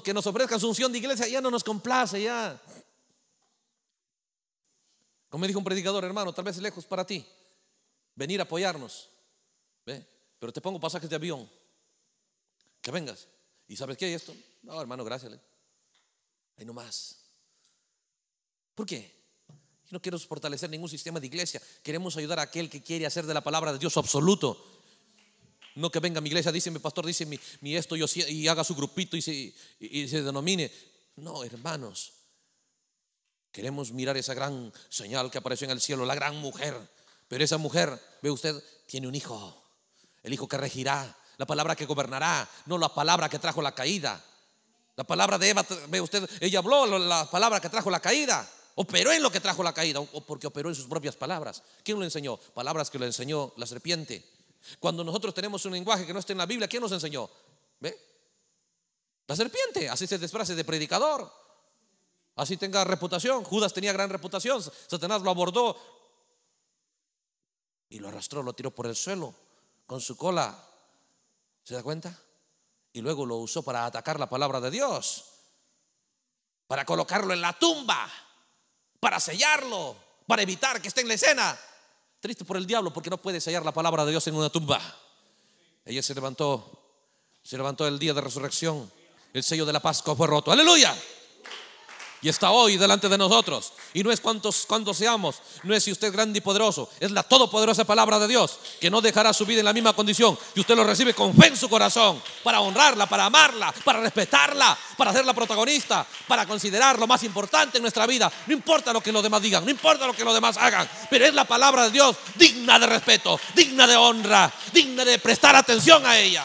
que nos ofrezca asunción unción de iglesia ya no nos complace, ya. Como me dijo un predicador, hermano, tal vez es lejos para ti venir a apoyarnos. Pero te pongo pasajes de avión. Que vengas. ¿Y sabes qué hay esto? No, hermano, gracias. Ahí nomás. ¿Por qué? No quiero fortalecer ningún sistema de iglesia. Queremos ayudar a aquel que quiere hacer de la palabra de Dios absoluto. No que venga a mi iglesia, dice mi pastor, dice mi, esto yo, y haga su grupito y se denomine. No, hermanos. Queremos mirar esa gran señal que apareció en el cielo, la gran mujer. Pero esa mujer, ve usted, tiene un hijo. El hijo que regirá, la palabra que gobernará, no la palabra que trajo la caída. La palabra de Eva, ve usted, ella habló la palabra que trajo la caída. Operó en lo que trajo la caída, o porque operó en sus propias palabras. ¿Quién lo enseñó? Palabras que lo enseñó la serpiente. Cuando nosotros tenemos un lenguaje que no está en la Biblia, ¿quién nos enseñó? ¿Ve? La serpiente, así se desfrace de predicador. Así tenga reputación. Judas tenía gran reputación. Satanás lo abordó y lo arrastró, lo tiró por el suelo con su cola. ¿Se da cuenta? Y luego lo usó para atacar la palabra de Dios, para colocarlo en la tumba para sellarlo, para evitar que esté en la escena. Triste por el diablo porque no puede sellar la palabra de Dios en una tumba. Ella se levantó, se levantó el día de resurrección. El sello de la Pascua fue roto. Aleluya y está hoy delante de nosotros. Y no es cuántos, cuántos seamos, no es si usted es grande y poderoso, es la todopoderosa palabra de Dios que no dejará su vida en la misma condición. Y usted lo recibe con fe en su corazón para honrarla, para amarla, para respetarla, para hacerla protagonista, para considerar lo más importante en nuestra vida. No importa lo que los demás digan, no importa lo que los demás hagan, pero es la palabra de Dios digna de respeto, digna de honra, digna de prestar atención a ella.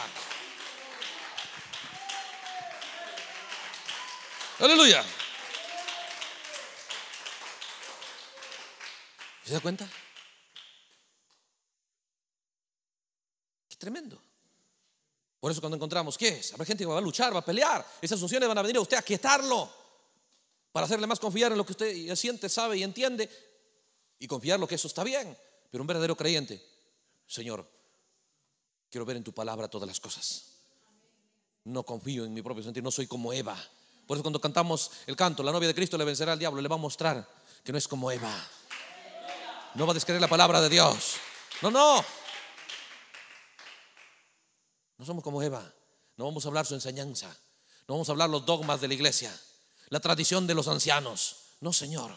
Aleluya. ¿Se da cuenta? es tremendo. Por eso cuando encontramos, ¿qué es? Habrá gente que va a luchar, va a pelear. Esas funciones van a venir a usted a quietarlo para hacerle más confiar en lo que usted siente, sabe y entiende y confiar lo que eso está bien. Pero un verdadero creyente, Señor, quiero ver en tu palabra todas las cosas. No confío en mi propio sentir, no soy como Eva. Por eso cuando cantamos el canto, la novia de Cristo le vencerá al diablo, le va a mostrar que no es como Eva. No va a descreer la palabra de Dios. No, no. No somos como Eva. No vamos a hablar su enseñanza. No vamos a hablar los dogmas de la iglesia. La tradición de los ancianos. No, Señor.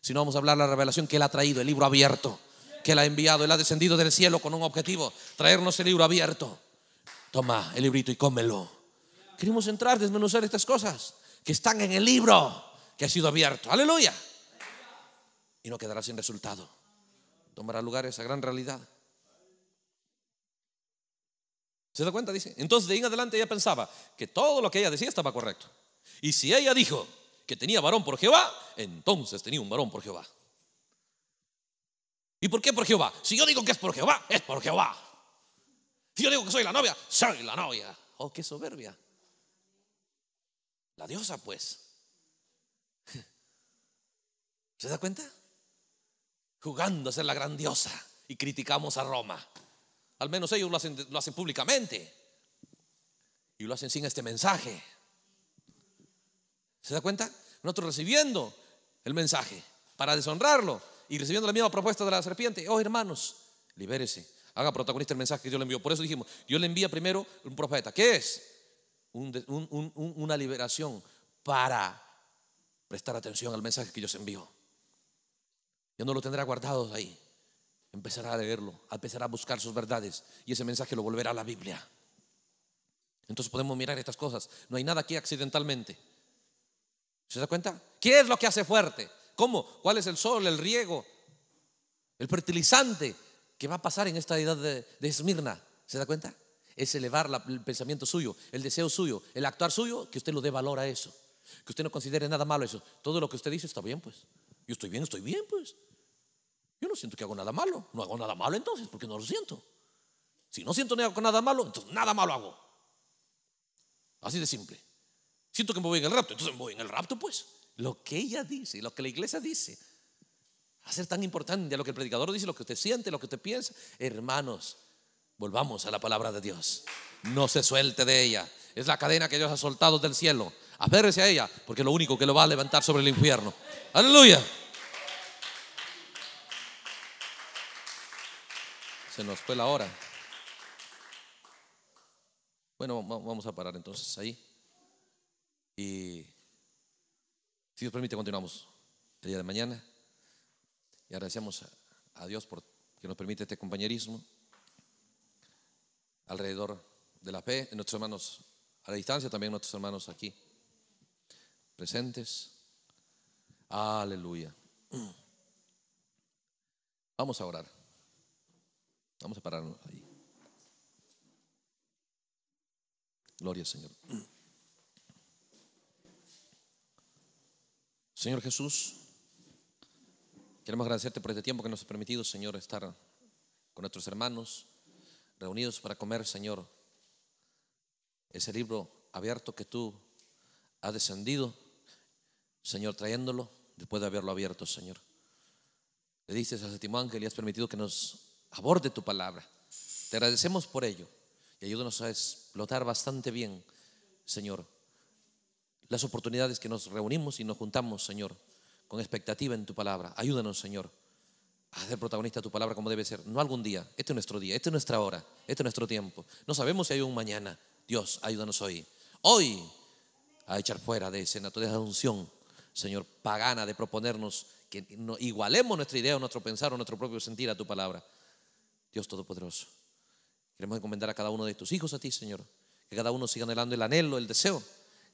Sino vamos a hablar la revelación que Él ha traído, el libro abierto. Que Él ha enviado. Él ha descendido del cielo con un objetivo. Traernos el libro abierto. Toma el librito y cómelo. Queremos entrar, desmenuzar estas cosas que están en el libro que ha sido abierto. Aleluya. Y no quedará sin resultado tomará lugar esa gran realidad. ¿Se da cuenta? Dice. Entonces de ahí en adelante ella pensaba que todo lo que ella decía estaba correcto. Y si ella dijo que tenía varón por Jehová, entonces tenía un varón por Jehová. ¿Y por qué por Jehová? Si yo digo que es por Jehová, es por Jehová. Si yo digo que soy la novia, soy la novia. Oh, qué soberbia. La diosa, pues. ¿Se da cuenta? jugando a ser la grandiosa y criticamos a Roma. Al menos ellos lo hacen, públicamente y lo hacen sin este mensaje. ¿Se da cuenta? Nosotros recibiendo el mensaje para deshonrarlo y recibiendo la misma propuesta de la serpiente. Oh, hermanos, libérese, haga protagonista el mensaje que Dios le envió. Por eso dijimos, yo le envía primero un profeta. ¿Qué es? una liberación para prestar atención al mensaje que Dios envió. Ya no lo tendrá guardado ahí. Empezará a leerlo, empezará a buscar sus verdades y ese mensaje lo volverá a la Biblia. Entonces podemos mirar estas cosas. No hay nada aquí accidentalmente. ¿Se da cuenta? ¿Qué es lo que hace fuerte? ¿Cómo? ¿Cuál es el sol, el riego, el fertilizante que va a pasar en esta edad de, Esmirna? ¿Se da cuenta? Es elevar el pensamiento suyo, el deseo suyo, el actuar suyo, que usted lo dé valor a eso. Que usted no considere nada malo eso. Todo lo que usted dice está bien, pues. Yo estoy bien, estoy bien, pues. Yo no siento que hago nada malo. No hago nada malo entonces, porque no lo siento. Si no siento hago nada malo, entonces nada malo hago. Así de simple. Siento que me voy en el rapto, entonces me voy en el rapto, pues. Lo que ella dice, lo que la iglesia dice, hacer tan importante a lo que el predicador dice, lo que usted siente, lo que usted piensa. Hermanos, volvamos a la palabra de Dios. No se suelte de ella. Es la cadena que Dios ha soltado del cielo. Aférrese a ella, porque es lo único que lo va a levantar sobre el infierno. Aleluya. Se nos fue la hora. Bueno, vamos a parar entonces ahí. Y si Dios permite, continuamos el día de mañana. Y agradecemos a Dios por que nos permite este compañerismo alrededor de la fe, en nuestros hermanos a la distancia, también nuestros hermanos aquí presentes. Aleluya. Vamos a orar. Vamos a pararnos ahí. Gloria Señor. Señor Jesús, queremos agradecerte por este tiempo que nos ha permitido, Señor, estar con nuestros hermanos reunidos para comer, Señor, ese libro abierto que tú has descendido, Señor, trayéndolo después de haberlo abierto, Señor. Le dices a ese ángel Le has permitido que nos aborde tu palabra. Te agradecemos por ello y ayúdanos a explotar bastante bien, Señor, las oportunidades que nos reunimos y nos juntamos, Señor, con expectativa en tu palabra. Ayúdanos, Señor, a ser protagonista de tu palabra como debe ser. No algún día, este es nuestro día, esta es nuestra hora, este es nuestro tiempo. No sabemos si hay un mañana. Dios, ayúdanos hoy. Hoy a echar fuera de escena de esa unción, Señor, pagana de proponernos que igualemos nuestra idea, o nuestro pensar o nuestro propio sentir a tu palabra. Dios Todopoderoso. Queremos encomendar a cada uno de tus hijos a ti, Señor. Que cada uno siga anhelando el anhelo, el deseo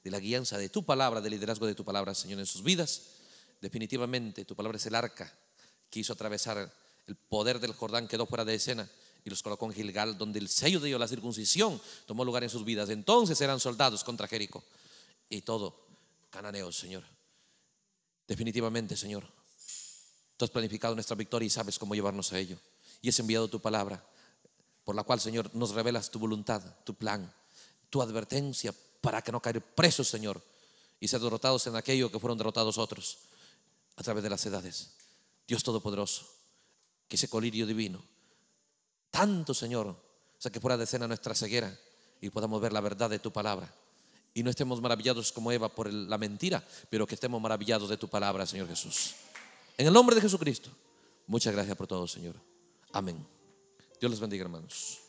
de la guianza de tu palabra, del liderazgo de tu palabra, Señor, en sus vidas. Definitivamente, tu palabra es el arca que hizo atravesar el poder del Jordán, quedó fuera de escena y los colocó en Gilgal, donde el sello de Dios, la circuncisión, tomó lugar en sus vidas. Entonces eran soldados contra Jericó y todo cananeo, Señor. Definitivamente, Señor, tú has planificado nuestra victoria y sabes cómo llevarnos a ello y es enviado tu palabra, por la cual, Señor, nos revelas tu voluntad, tu plan, tu advertencia para que no caer presos, Señor, y ser derrotados en aquello que fueron derrotados otros a través de las edades. Dios Todopoderoso, que ese colirio divino, tanto, Señor, sea que fuera de escena nuestra ceguera y podamos ver la verdad de tu palabra. Y no estemos maravillados como Eva por la mentira, pero que estemos maravillados de tu palabra, Señor Jesús. En el nombre de Jesucristo. Muchas gracias por todo, Señor. Amén. Dios los bendiga, hermanos.